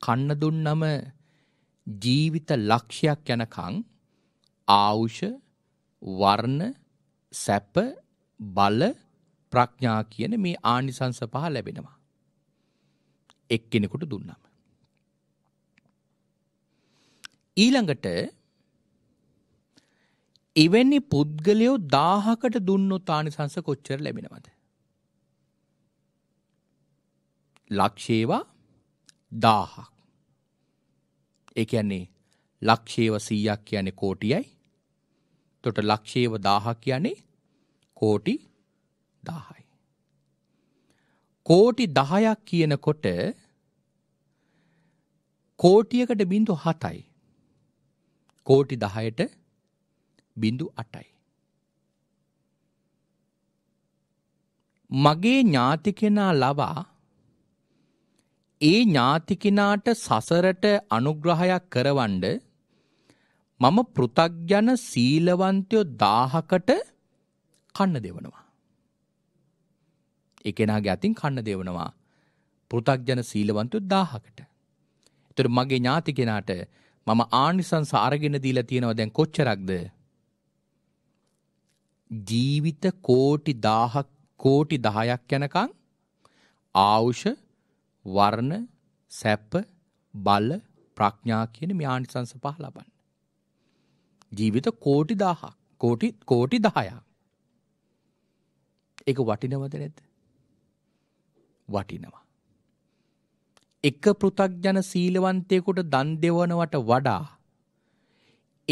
කන්න දුන්නම ජීවිත ලක්ෂයක් යනකං ආවුෂ වර්ණ සැප බල ප්‍රඥා කියන මේ ආනිසංස පහ ලැබෙනවා. එක්කෙනෙකුට දුන්නම. ඊළඟට එවැනි පුද්ගලයෝ දාහකට දුන්නු තානිසංස කොච්චර ලැබෙනවද. ලක්ෂේවා දාහක්. ඒයන්නේ ලක්ෂේව සීයක් කියන්නේ කෝටියයි තොට ලක්ෂේව දාහක් කියන්නේ කෝටි දාහයි. කෝටි දහයක් කියනකොට කෝටියකට බින්දු හතයි. කෝටි දහයට බිඳු අටයි. මගේ ඥාතිකෙනා ලවා ඒ ඥාතිකෙනාට සසරට අනුග්‍රහයක් කරවන්ඩ මම පෘතග්ජන සීලවන්තයෝ දාහකට කන්න දෙවනවා. එකෙනගේ අතින් කන්න දෙවනවා පෘතග්ජන සීලවන්තයෝ දාහකට. එතුට මගේ ඥාතිකෙනාට මම ආනිසං සාරගෙන දීලා තියෙනවා දැන් කොච්චරක්ද ජීවිත කෝටි 1000ක් කෝටි 10ක් යනකම් ආවුෂ වර්ණ සැප බල ප්‍රඥා කියන මේ ආනිසංස පහ ලබන්න. ජීවිත කෝටි 1000ක් කෝටි කෝටි 10ක්. ඒක වටිනවද නැද්ද? වටිනවා. එක පෘ탁ජන සීලවන්තයෙකුට දන් දෙවනවට වඩා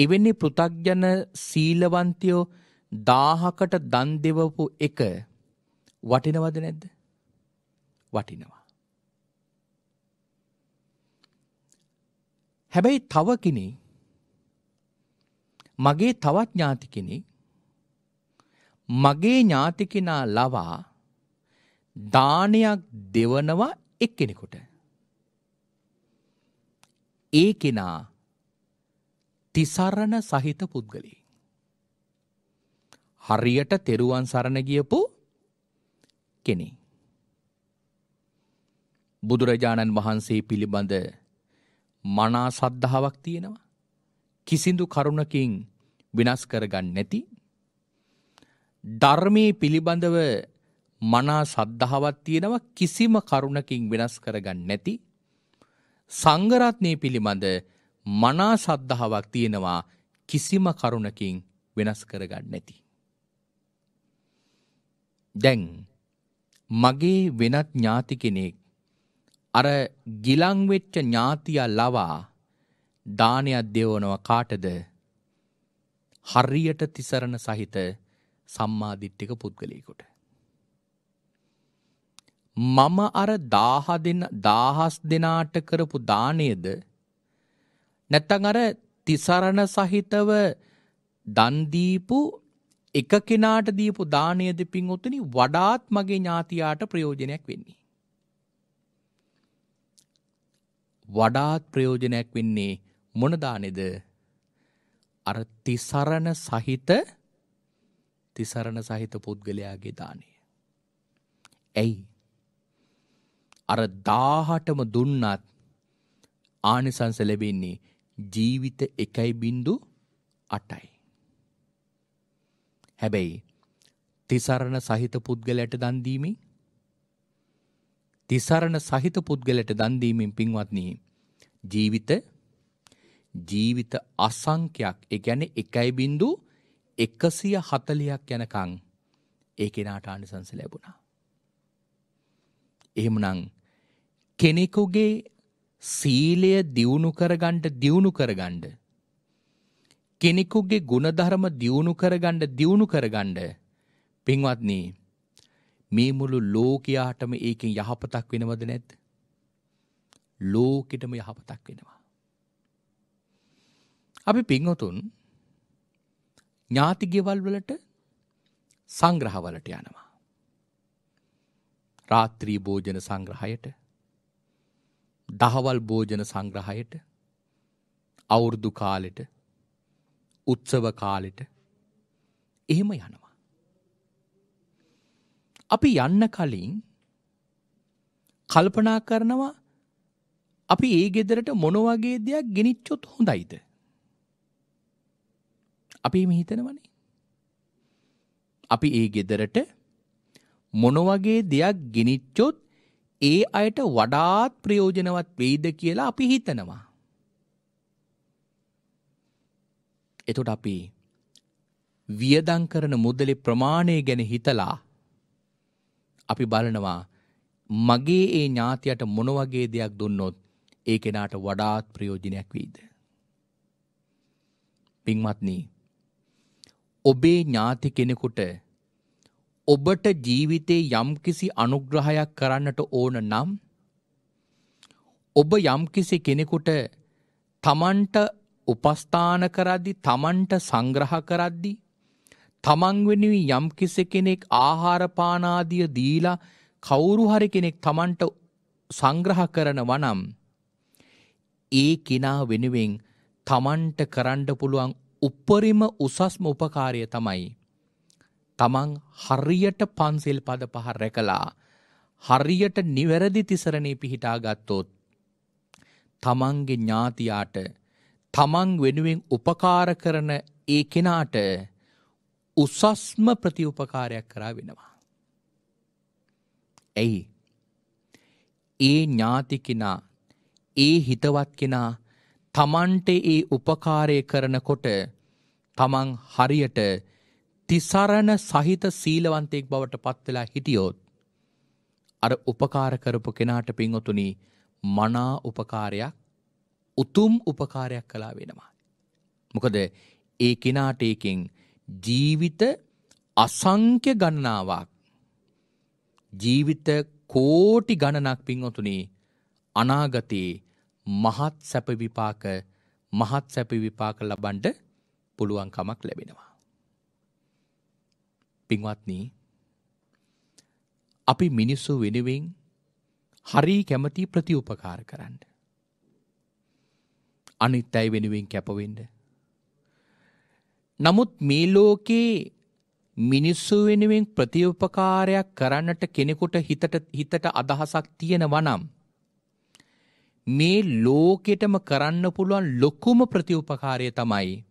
එවැනි පෘ탁ජන සීලවන්තයෝ දාහකට දන් දෙවපු එක වටිනවද නැද්ද? වටිනවා. හැබැයි තව කෙනෙක් මගේ තවත් ඥාති කෙනෙක් මගේ ඥාති කෙනා ලවා දානයක් දෙවනවා එක්කෙනෙකුට. ඒ කෙනා තිසරණ සහිත පුද්ගලයෙක්. හරියට තෙරුවන් සරණ ගියපු කෙනෙක්. බුදුරජාණන් වහන්සේ පිළිබඳ මනා සද්ධාාවක් තියෙනවා. කිසිදු කරුණකින් විනාස් කරගන්න නැති ධර්මයේ පිළිබඳව මනා සද්ධාවක් තියෙනවා කිසිම කරුණකින් වෙනස් කරගන්න නැති සංඝ රත්නයේ පිළිබඳ මනා සද්ධාවක් තියෙනවා කිසිම කරුණකින් වෙනස් කරගන්න නැති දැන් මගේ වෙනත් ඥාති කෙනෙක් අර ගිලන් වෙච්ච ඥාතියා ලවා දානයක් දෙවනවා කාටද? හරියට තිසරණ සහිත සම්මාදිට්ඨික පුද්ගලයෙකුට. මම අර 1000 දෙන 1000 දෙනාට කරපු දාණයද නැත්නම් අර තිසරණ සහිතව දන් දීපු එක කෙනාට දීපු දානයද පින්වතුනි වඩාත් මගේ ඥාතියාට ප්‍රයෝජනයක් වෙන්නේ. වඩාත් ප්‍රයෝජනයක් වෙන්නේ මොන දානේද? අර තිසරණ සහිත තිසරණ සහිත පුද්ගලයාගේ දානය. ඇයි? අර 1000ටම දුන්නත් ආනිසංස ලැබෙන්නේ ජීවිත 1.8යි. හැබැයි තිසරණ සහිත පුද්ගලයට දන් දීමේ තිසරණ සහිත පුද්ගලයට දන් දීමෙන් පින්වත්නි ජීවිත ජීවිත අසංඛ්‍යයක් ඒ කියන්නේ 1.140ක් යනකම් ඒ කෙනාට ආනිසංස ලැබුණා. එහෙමනම් කෙනෙකුගේ සීලය දියුණු කරගන්න දියුණු කරගන්න කෙනෙකුගේ ගුණධර්ම දියුණු කරගන්න දියුණු කරගන්න පින්වත්නි මේ මුළු ලෝකයාටම ඒකෙන් යහපතක් වෙනවද නැද්ද? ලෝකෙටම යහපතක් වෙනවා. අපි පින්වතුන් ඥාති ගෙවල් වලට සංග්‍රහ වලට යනවා. රාත්‍රී භෝජන සංග්‍රහයට දහවල් භෝජන සංග්‍රහයට අවුරුදු කාලෙට උත්සව කාලෙට එහෙම යනවා. අපි යන්න කලින් කල්පනා කරනවා අපි ඒ ගෙදරට මොන වගේ දෙයක් ගෙනිච්චොත් හොඳයිද? අපි එහෙම හිතනවනේ. අපි ඒ ගෙදරට මොන වගේ දෙයක් ගෙනිච්චොත් ඒ අයට වඩාත් ප්‍රයෝජනවත් වෙයිද කියලා අපි හිතනවා. එතකොට අපි වියදම් කරන මුදලේ ප්‍රමාණය ගැන හිතලා අපි බලනවා මගේ ඒ ඥාතියට මොන වගේ දෙයක් දුන්නොත් ඒ කෙනාට වඩාත් ප්‍රයෝජනයක් වෙයිද? පින්වත්නි ඔබේ ඥාති කෙනෙකුට ඔබට ජීවිතේ යම්කිසි අනුග්‍රහයක් කරන්නට ඕන නම් ඔබ යම්කිසි කෙනෙකුට තමන්ට උපස්ථාන කරද්දි තමන්ට සංග්‍රහ කරද්දි තමන් වෙනුවෙන් යම් කෙනෙක් ආහාර පාන ආදිය දීලා කවුරු හරි කෙනෙක් තමන්ට සංග්‍රහ කරනවා නම් ඒ කෙනා වෙනුවෙන් තමන්ට කරන්න පුළුවන් උපරිම උසස්ම උපකාරය තමයි තමන් හරියට පන්සිල් පද පහ රැකලා හරියට නිවැරදි තිසරණේ පිහිටා ගත්තොත් තමන්ගේ ඥාතියාට තමන් වෙනුවෙන් උපකාර කරන ඒ කෙනාට උසස්ම ප්‍රතිඋපකාරයක් කරා වෙනවා. ඇයි? ඒ ඥාති කෙනා, ඒ හිතවත් කෙනා තමන්ට ඒ උපකාරය කරනකොට තමන් හරියට තිසරණ සහිත සීලවන්තයෙක් බවට පත් වෙලා හිටියොත් අර උපකාර කරපු කෙනාට පින්වතුනි මනා උපකාරයක් උතුම් උපකාරයක් කළා වෙනවා. මොකද ඒ කෙනාට එකෙන් ජීවිත අසංඛ්‍ය ගණනාවක් ජීවිත කෝටි ගණනක් පින්වතුනි අනාගතේ මහත් සැප විපාක මහත් සැප විපාක ලබන්න පුළුවන්කමක් ලැබෙනවා. පින්වත්නි අපි මිනිස්සු වෙනුවෙන් හරි කැමති ප්‍රතිඋපකාර කරන්න. අනිත් අය වෙනුවෙන් කැපවෙන්න. නමුත් මේ ලෝකේ මිනිස්සු වෙනුවෙන් ප්‍රතිඋපකාරයක් කරන්නට කෙනෙකුට හිතට හිතට අදහසක් තියෙනවා නම් මේ ලෝකෙටම කරන්න පුළුවන් ලොකුම ප්‍රතිඋපකාරය තමයි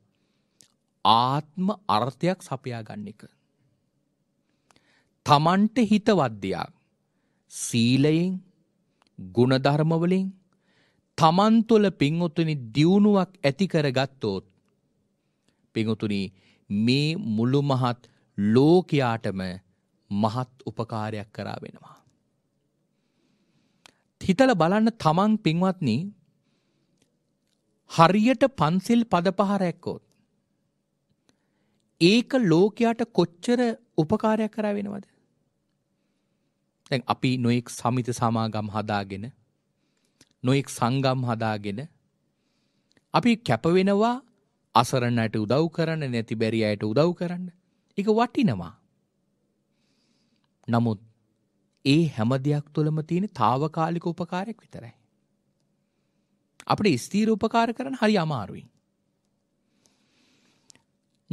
ආත්ම අර්ථයක් සපයා ගන්න එක. තමන්ට හිතවද්දයක් සීලයෙන් ගුණධර්මවලින් තමන් තුළ පිංවතුනි දියුණුවක් ඇති කරගත්තොත් පිංවතුනි මේ මුළු මහත් ලෝකයාටම මහත් උපකාරයක් කරා වෙනවා. හිතල බලන්න තමන් පින්වත්නි හරියට පන්සිල් පද පහ රැක්කෝත් ඒක ලෝකයාට කොච්චර උපකාරයක් කරා වෙනවද? දැන් අපි නොඑක් සමිත සමාගම් හදාගෙන නොයෙක් සංගම් හදාගෙන අපි කැප වෙනවා අසරණට උදව් කරන්න නැති බැරි අයට උදව් කරන්න. ඒක වටිනවා. නමුත් ඒ හැම දෙයක් තුළම තියෙන తాවකාලික උපකාරයක් විතරයි. අපිට ස්ථීර උපකාර කරන්න හරි අමාරුයි.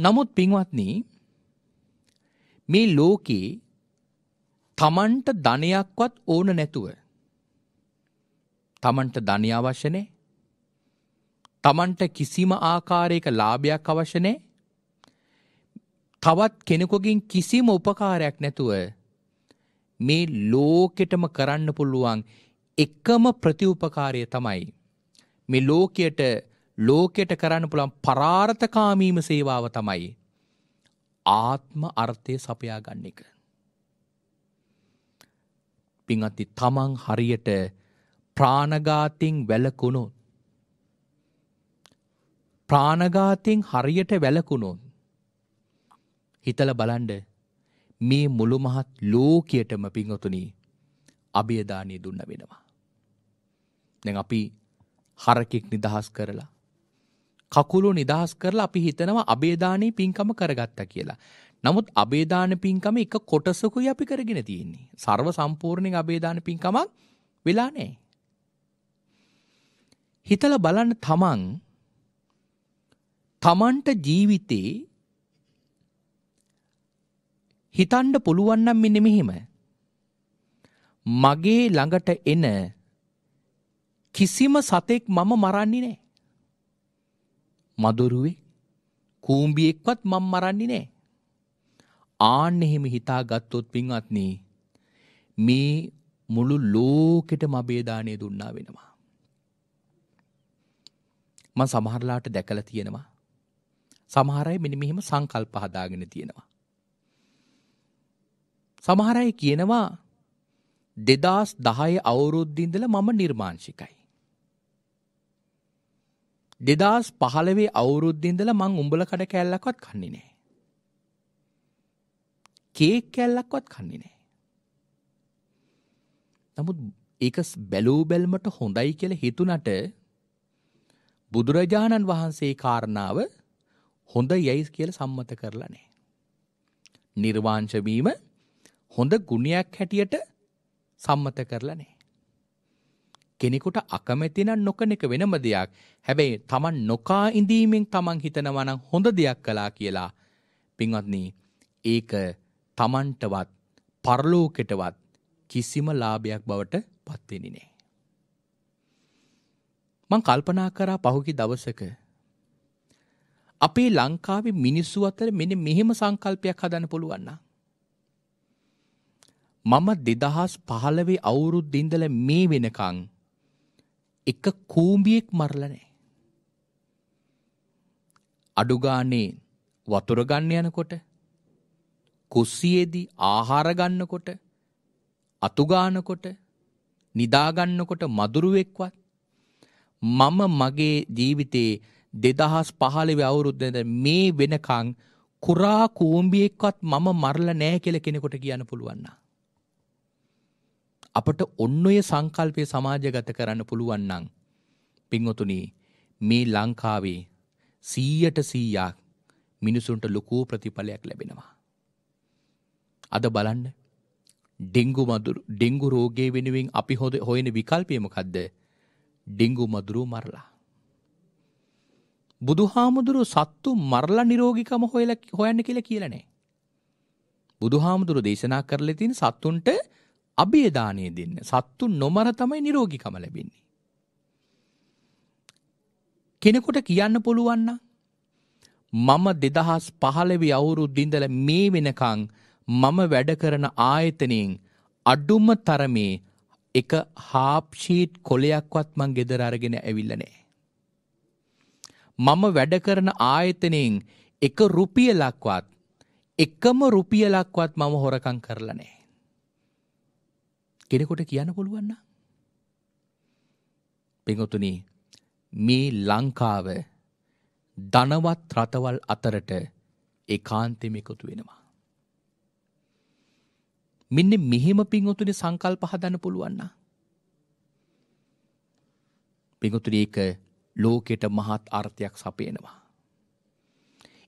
නමුත් පින්වත්නි මේ ලෝකේ තමන්ට ධනයක්වත් ඕන නැතුව තමන්ට ධනය අවශ්‍යනේ. තමන්ට කිසිම ආකාරයක ලාභයක් අවශ්‍යනේ. තවත් කෙනෙකුගින් කිසිම උපකාරයක් නැතුව මේ ලෝකෙටම කරන්න පුළුවන් එකම ප්‍රතිඋපකාරය තමයි මේ ලෝකයට ලෝකයට කරන්න පුළුවන් පරාර්ථකාමීම සේවාව තමයි ආත්ම අර්ථය සපයා ගන්න එක. පින්වත්නි තමන් හරියට ප්‍රාණඝාතයෙන් වැළකුණොත් ප්‍රාණඝාතයෙන් හරියට වැළකුණොත් හිතලා බලන්න මේ මුළු මහත් ලෝකයටම පිංගතුනි අභියදානිය දුන්න වෙනවා. දැන් අපි හරකෙක් නිදහස් කරලා කකුලු නිදහස් කරලා අපි හිතනවා අභේදානී පින්කම කරගත්තා කියලා. නමුත් අභේදාන පින්කම එක කොටසකුයි අපි කරගෙන තියෙන්නේ. ਸਰව සම්පූර්ණයෙන් අභේදාන පින්කමක් වෙලා නැහැ. හිතලා බලන්න තමන් තමන්ට ජීවිතේ හිතන්න පුළුවන් නම් මෙන්න මෙහෙම මගේ ළඟට එන කිසිම සතෙක් මම මරන්නේ නැහැ. මදුරුවේ කූඹියෙක්වත් මම මරන්නේ නැහැ. ආන්න එහෙම හිතාගත්තොත් පින්වත්නි මේ මුළු ලෝකෙටම අබේදානය දුන්නා වෙනවා. මං සමහරලාට දැකලා තියෙනවා. සමහර අය මෙන්න මෙහෙම සංකල්ප හදාගෙන තියෙනවා. සමහර අය කියනවා 2010 අවුරුද්දේ ඉඳලා මම නිර්මාංශිකයි. 2015 අවුරුද්දේ ඉඳලා මං උඹල කඩ කෑල්ලක්වත් කන්නේ නැහැ. කේක් කෑල්ලක්වත් කන්නේ නැහැ. නමුත් ඒක බැලූ බැල්මට හොඳයි කියලා හිතුණට බුදුරජාණන් වහන්සේ කාරණාව හොඳ යැයි කියලා සම්මත කරලා නැහැ. නිර්වාංශ වීම හොඳ ගුණයක් හැටියට සම්මත කරලා නැහැ. කෙනෙකුට අකමැති නම් නොකන එක වෙනම දෙයක්. හැබැයි Taman නොකා ඉඳීමෙන් Taman හිතනවා නම් හොඳ දෙයක් කළා කියලා පින්වත්නි ඒක Tamanටවත් පරලෝකෙටවත් කිසිම ලාභයක් බවට පත් වෙන්නේ නැහැ. මං කල්පනා කරා පහුගිය දවසක අපේ ලංකාවේ මිනිස්සු අතර මෙන්න මෙහෙම සංකල්පයක් හදන්න පුළුවන් මම 2015 අවුරුද්ද ඉඳලා මේ වෙනකන් එක කූඹියෙක් මරලා නැහැ. අඩු ගානේ වතුර ගන්න යනකොට කුස්සියේදී ආහාර ගන්නකොට අතු ගන්නකොට නිදා ගන්නකොට මදුරුවෙක්වත් මම මගේ ජීවිතේ 2015 අවුරුද්දේ මේ වෙනකන් කුරා කූඹියෙක්වත් මම මරලා නෑ කියලා කෙනෙකුට කියන්න පුළුවන් අපට ඔන්න ඔය සංකල්පය සමාජගත කරන්න පුළුවන් නම් පින්වතුනි මේ ලංකාවේ 100ට 100ක් මිනිසුන්ට ලොකු ප්‍රතිඵලයක් ලැබෙනවා. අද බලන්න ඩෙංගු මදුරු ඩෙංගු රෝගය වෙනුවෙන් අපි හොයන විකල්පය මොකද්ද? ඩිංගු මදුරු මරලා. බුදුහාමුදුරු සත්තු මරලා නිරෝගිකම හොයලා හොයන්න කියලා කියලානේ. බුදුහාමුදුරු දේශනා කරලා තියෙන සත්තුන්ට අභියදානය දෙන්න. සත්තු නොමර තමයි නිරෝගිකම ලැබෙන්නේ. කෙනෙකුට කියන්න පුළුවන් මම 2015 අවුරුද්ද ඉඳලා මේ වෙනකන් මම වැඩ කරන ආයතනයෙන් අඩුම තරමේ එක හාප්ෂීට් කොලයක්වත් මං ගෙදර අරගෙන ඇවිල්ල නෑ. මම වැඩ කරන ආයතනයෙන් එක රුපියලක්වත් එකම රුපියලක්වත් මම හොරකං කරලා නෑ. කෙනෙකොට කියන්න පුළුවන්න. පෙගොතුන මේ ලංකාව ධනවත් රටවල් අතරට ඒ කාන්තෙමෙකුතු වෙනවා. මෙන්න මෙහෙම පින්වතුනි සංකල්ප හදන්න පුළුවන් නම් පින්වතුනි ඒක ලෝකෙට මහත් අර්ථයක් සපයනවා.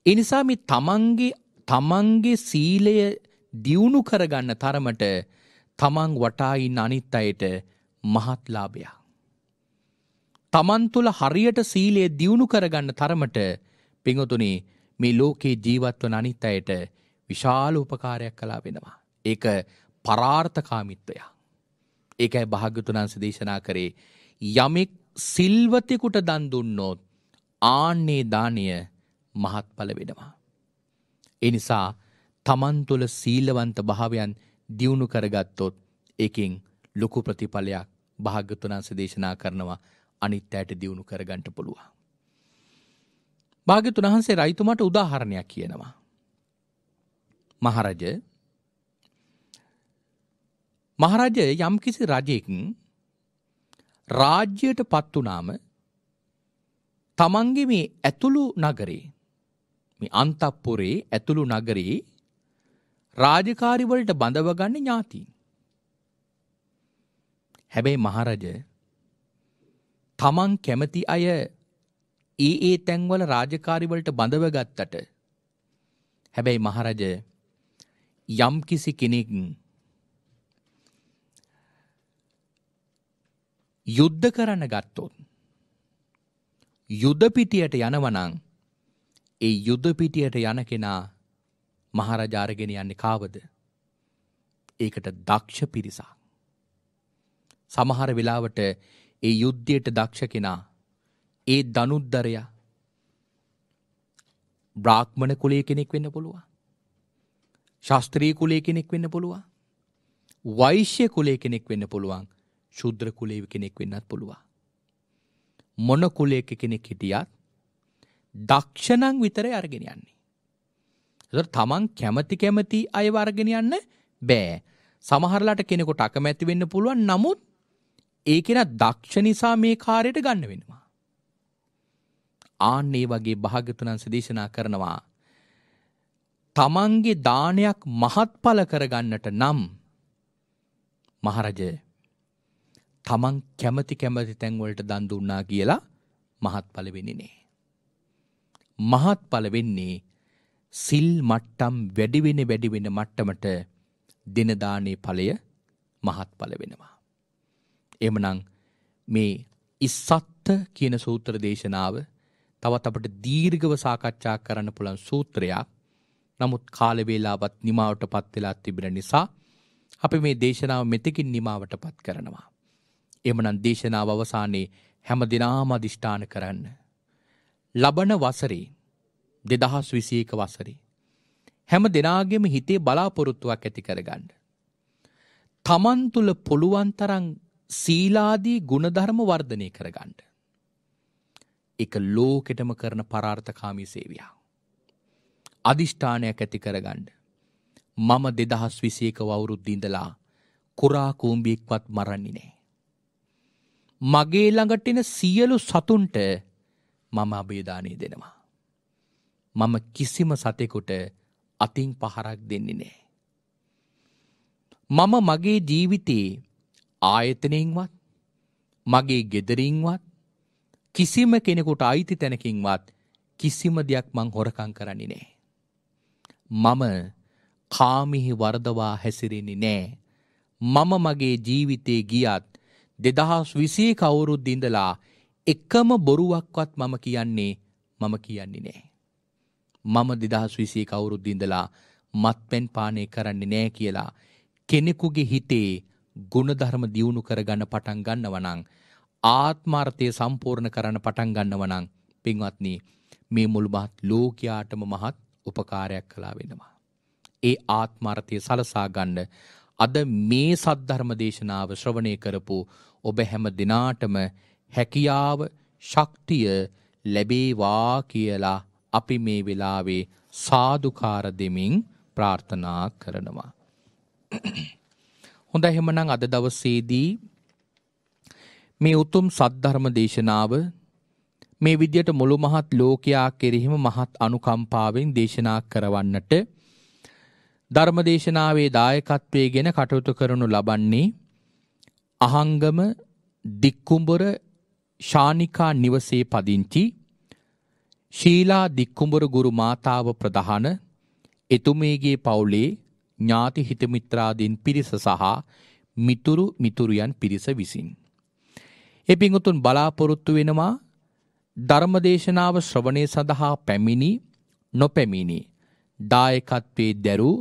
ඒ නිසා මේ තමන්ගේ තමන්ගේ සීලය දියුණු කරගන්න තරමට තමන් වටා ඉන්න අනිත් අයට මහත් ලාභයක්. තමන් තුළ හරියට සීලය දියුණු කරගන්න තරමට පින්වතුනි මේ ලෝකේ ජීවත් වන අනිත් අයට විශාල උපකාරයක් කළා වෙනවා. ඒක පරාර්ථකාමිත්වය. ඒකයි භාග්‍යවතුන් වහන්සේ දේශනා කරේ යමෙක් සිල්වතෙකුට දන් දුන්නොත් ආන්නේ දාණය මහත්ඵල වෙනවා. ඒ නිසා තමන් තුළ සීලවන්ත භාවයන් දියුණු කරගත්තොත් ඒකෙන් ලොකු ප්‍රතිඵලයක් භාග්‍යවතුන් වහන්සේ දේශනා කරනවා අනිත් අයට දියුණු කරගන්න පුළුවන්. භාග්‍යවතුන් වහන්සේ රයිතුමාට උදාහරණයක් කියනවා. මහරජා මහරජය යම්කිසි රජෙක් රාජ්‍යයට පත් වුණාම තමන්ගේ මේ ඇතුළු නගරේ මේ අන්තපුරේ ඇතුළු නගරේ රාජකාරි වලට බඳවගන්නේ ඥාතීන්. හැබැයි මහරජ තමන් කැමති අය ඒ ඒ තැන්වල රාජකාරි වලට බඳවගත්තට හැබැයි මහරජ යම්කිසි කෙනෙක් යුද්ධ කරන්න ගත්තොත් යුද පිටියට යනවනම් ඒ යුද පිටියට යන කෙනා මහරජාරගෙන යන්නේ කාවද? ඒකට දක්ෂ පිරිසක්. සමහර වෙලාවට ඒ යුද්ධයට දක්ෂ කෙනා ඒ දනුද්දරයා බ්‍රාහ්මණ කුලයේ කෙනෙක් වෙන්න පුළුවන්. ශාස්ත්‍රීය කුලයේ කෙනෙක් වෙන්න පුළුවන්. වෛශ්‍ය කුලයේ කෙනෙක් වෙන්න පුළුවන්. ශුද්‍ර කුලේ කෙනෙක් වෙන්නත් පුළුවන්. මොන කුලයක කෙනෙක් හිටියත් දක්ෂණං විතරයි අරගෙන යන්නේ. ඒතර තමන් කැමති කැමති අයව අරගෙන යන්න බෑ. සමහරලාට කෙනෙකුට අකමැති වෙන්න පුළුවන්. නමුත් ඒ කෙනා දක්ෂ නිසා මේ කාර්යයට ගන්න වෙනවා. ආන්න ඒ වගේ භාග්‍යතුන්ස දේශනා කරනවා. තමන්ගේ දානයක් මහත්ඵල කරගන්නට නම් මහරජය තමන් කැමති කැමති තැන්වලට දන් දුන්නා කියලා මහත්ඵල වෙන්නේ නෑ. මහත්ඵල වෙන්නේ සිල් මට්ටම් වැඩි වෙන වැඩි වෙන මට්ටමට දෙන දානේ ඵලය මහත්ඵල වෙනවා. එමනම් මේ ඉස්සත්ත කියන සූත්‍ර දේශනාව තවත් අපට දීර්ඝව සාකච්ඡා කරන්න පුළුවන් සූත්‍රයක්. නමුත් කාල වේලාවත් නිමාවටපත් වෙලා තිබෙන නිසා අපි මේ දේශනාව මෙතකින් නිමාවටපත් කරනවා. එමනම් දේශනාව අවසානයේ හැම දිනාම අදිෂ්ඨාන කරන්න. ලබන වසරේ 2021 වසරේ හැම දිනාගෙම හිතේ බලාපොරොත්තුවක් ඇති කරගන්න. තමන් තුල පුළුවන් තරම් සීලාදී ගුණධර්ම වර්ධනය කරගන්න. එක ලෝකෙටම කරන පරාර්ථකාමී සේවයා. අධිෂ්ඨානයක් ඇති කරගන්න. මම දෙදහස් විසේක වවුරුද්දිඳලා කුරා කූම්බියෙක්වත් මරන්නේ නෑ. මගේ ළඟට එන සියලු සතුන්ට මම අභියදානය දෙනවා. මම කිසිම සතෙකුට අතින් පහරක් දෙන්නේ නෑ. මම මගේ ජීවිතයේ ආයතනයෙන්වත් මගේ ගෙදරින්වත් කිසිම කෙනෙකුට අයිති තැනකින්වත් කිසිම දෙයක් මං හොරකං කරන්නේ නෑ. මම කාමිහි වරදවා හැසිරෙන්නේ නෑ. මම මගේ ජීවිතේ ගියත් දෙදහස් විසේ කවුරුත් දිඳලා එකම බොරුවක්වත් මම කියන්නේ මම කියන්නේ නෑ. මම දෙදහස් විසේ කවුරුත් දිඳලා මත්පැන් පානය කරන්නේ නෑ කියලා කෙනෙකුගේ හිතේ ගුණධර්ම දියුණු කරගන්න පටන් ගන්නවනං ආත්මාර්ථය සම්පූර්ණ කරන්න පටන් ගන්නවනං පින්වත්නි මේ මුළු මහත් ලෝකයාටම මහත් උපකාරයක් කළා වෙනවා. ඒ ආත්මාර්ථය සලසා ගන්න අද මේ සද්ධර්ම දේශනාව ශ්‍රවණය කරපු ඔබ හැම දිනාටම හැකියාව ශක්තිය ලැබේවා කියලා අපි මේ වෙලාවේ සාදුකාර දෙමින් ප්‍රාර්ථනා කරනවා. හොඳ එහෙමනම් අද දවසේදී මේ උතුම් සද්ධර්ම දේශනාව මේ විදියට මුළු මහත් ලෝකයා කෙරෙහිම මහත් අනුකම්පාවෙන් දේශනා කරවන්නට ධර්මදේශනාවේ දායකත්වයේ ගෙන කටයුතු කරනු ලබන්නේ අහංගම දික්කුඹර ශානිකා නිවසේ පදිංචි ශීලා දික්කුඹර ගුරු මාතාව ප්‍රධාන එතුමේගේ පවුලේ ඥාති හිතමිත්‍රාදීන් පිරිස සහ මිතුරු මිතුරියන් පිරිස විසින්. ඒ පිංගුතුන් බලාපොරොත්තු වෙනවා ධර්මදේශනාව ශ්‍රවණය සඳහා පැමිණි නොපැමිණි දායකත්වයේ දැරූ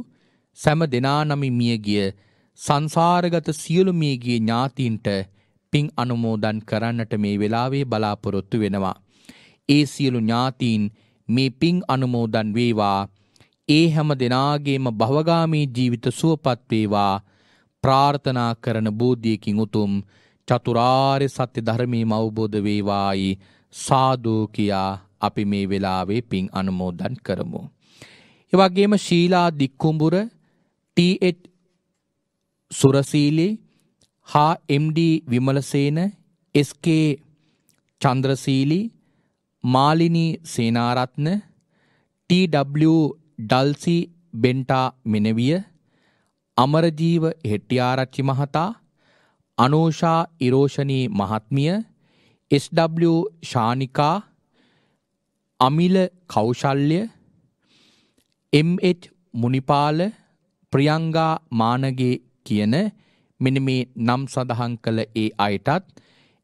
සෑම දෙනා නමි මියගිය සංසාරගත සියලු මියගිය ඥාතීන්ට පින් අනුමෝදන් කරන්නට මේ වෙලාවේ බලාපොරොත්තු වෙනවා. ඒ සියලු ඥාතීන් මේ පින් අනුමෝදන් වේවා. ඒ හැම දෙනාගේම භවගාමී ජීවිත සුවපත් වේවා. ප්‍රාර්ථනා කරන බෝධියකින් උතුම් චතුරාර්ය සත්‍ය ධර්මයේම අවබෝධ වේවායි සාදු කියා අපි මේ වෙලාවේ පින් අනුමෝදන් කරමු. එවැගේම ශීලා දික්කුඹුර ටීඑච් සුරසීලි හා එම්ඩ විමලසේන එස්කේ චන්ද්‍රසීලි මාලිනී සේනාරත්න ටW ඩල්සි බෙන්ටා මෙනවිය අමරජීව හෙට්ටිආරච්චි මහතා අනෝෂා ඉරෝෂණී මහත්මිය SW ශානිකා අමිල කෞශල්‍ය MH මුනිපාල ප්‍රියංගා මානගේ කියන මෙන්න මේ නම් සඳහන් කළ ඒ අයටත්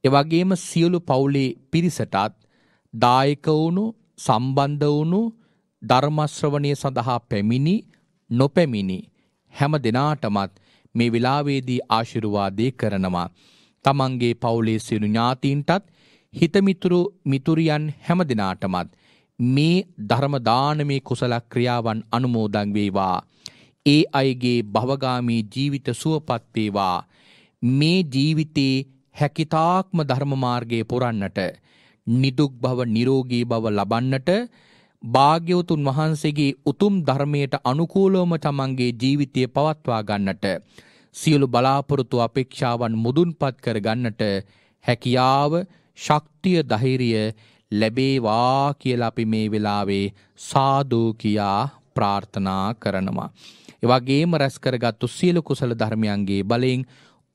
එවැගේම සියලු පවුලේ පිරිසටත් දායක වුණු සම්බන්ධ වුණු ධර්ම ශ්‍රවණය සඳහා පැමිණි නොපැමිණි හැම දිනාටමත් මේ විලාවේදී ආශිර්වාදේ කරනවා. තමන්ගේ පවුලේ සියලු ඥාතීන්ටත් හිතමිතුරු මිතුරියන් හැම දිනාටමත් මේ ධර්ම දානමේ කුසල ක්‍රියාවන් අනුමෝදන් වේවා. ඒ අයගේ භවගාමී ජීවිත සුවපත් වේවා මේ ජීවිතේ හැකිතාක්ම ධර්ම මාර්ගයේ පුරන්නට නිදුක් භව නිරෝගී භව ලබන්නට භාග්‍යවතුන් වහන්සේගේ උතුම් ධර්මයට අනුකූලවම තමන්ගේ ජීවිතය පවත්වා ගන්නට සියලු බලාපොරොත්තු අපේක්ෂාවන් මුදුන්පත් කර ගන්නට හැකියාව ශක්තිය ධෛර්යය ලැබේවා කියලා අපි මේ වෙලාවේ සාදු කියා ප්‍රාර්ථනා කරනවා එවගේම රැස් කරගත්තු සියලු කුසල ධර්මයන්ගේ බලයෙන්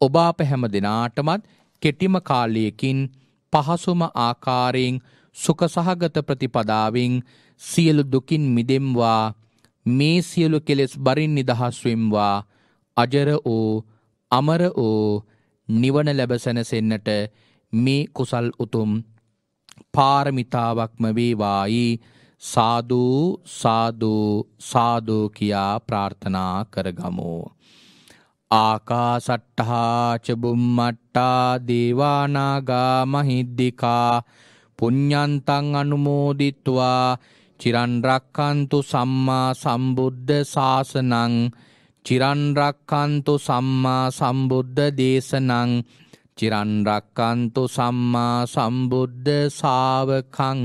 ඔබ අප හැම දිනාටමත් කෙටිම කාලයකින් පහසුම ආකාරයෙන් සුඛ සහගත ප්‍රතිපදාවෙන් සියලු දුකින් මිදෙම්වා මේ සියලු කෙලෙස් බරින් නිදහස් වෙම්වා අජර ඕ අමර ඕ නිවන ලැබසැනසෙන්නට මේ කුසල් උතුම් පාරමිතාවක්ම වේවායි සාදු සාදු සාදු කියා ප්‍රාර්ථනා කරගමු. ආකාසට්ටහා චබුම්මට්ටා දේවානාගා මහිද්దికා පුඤ්ඤන්තං අනුමෝදිත්වා චිරන් රක්칸තු සම්මා සම්බුද්ධ ශාසනං චිරන් රක්칸තු සම්මා සම්බුද්ධ දේශනං චිරන් රක්칸තු සම්මා සම්බුද්ධ ශාවකං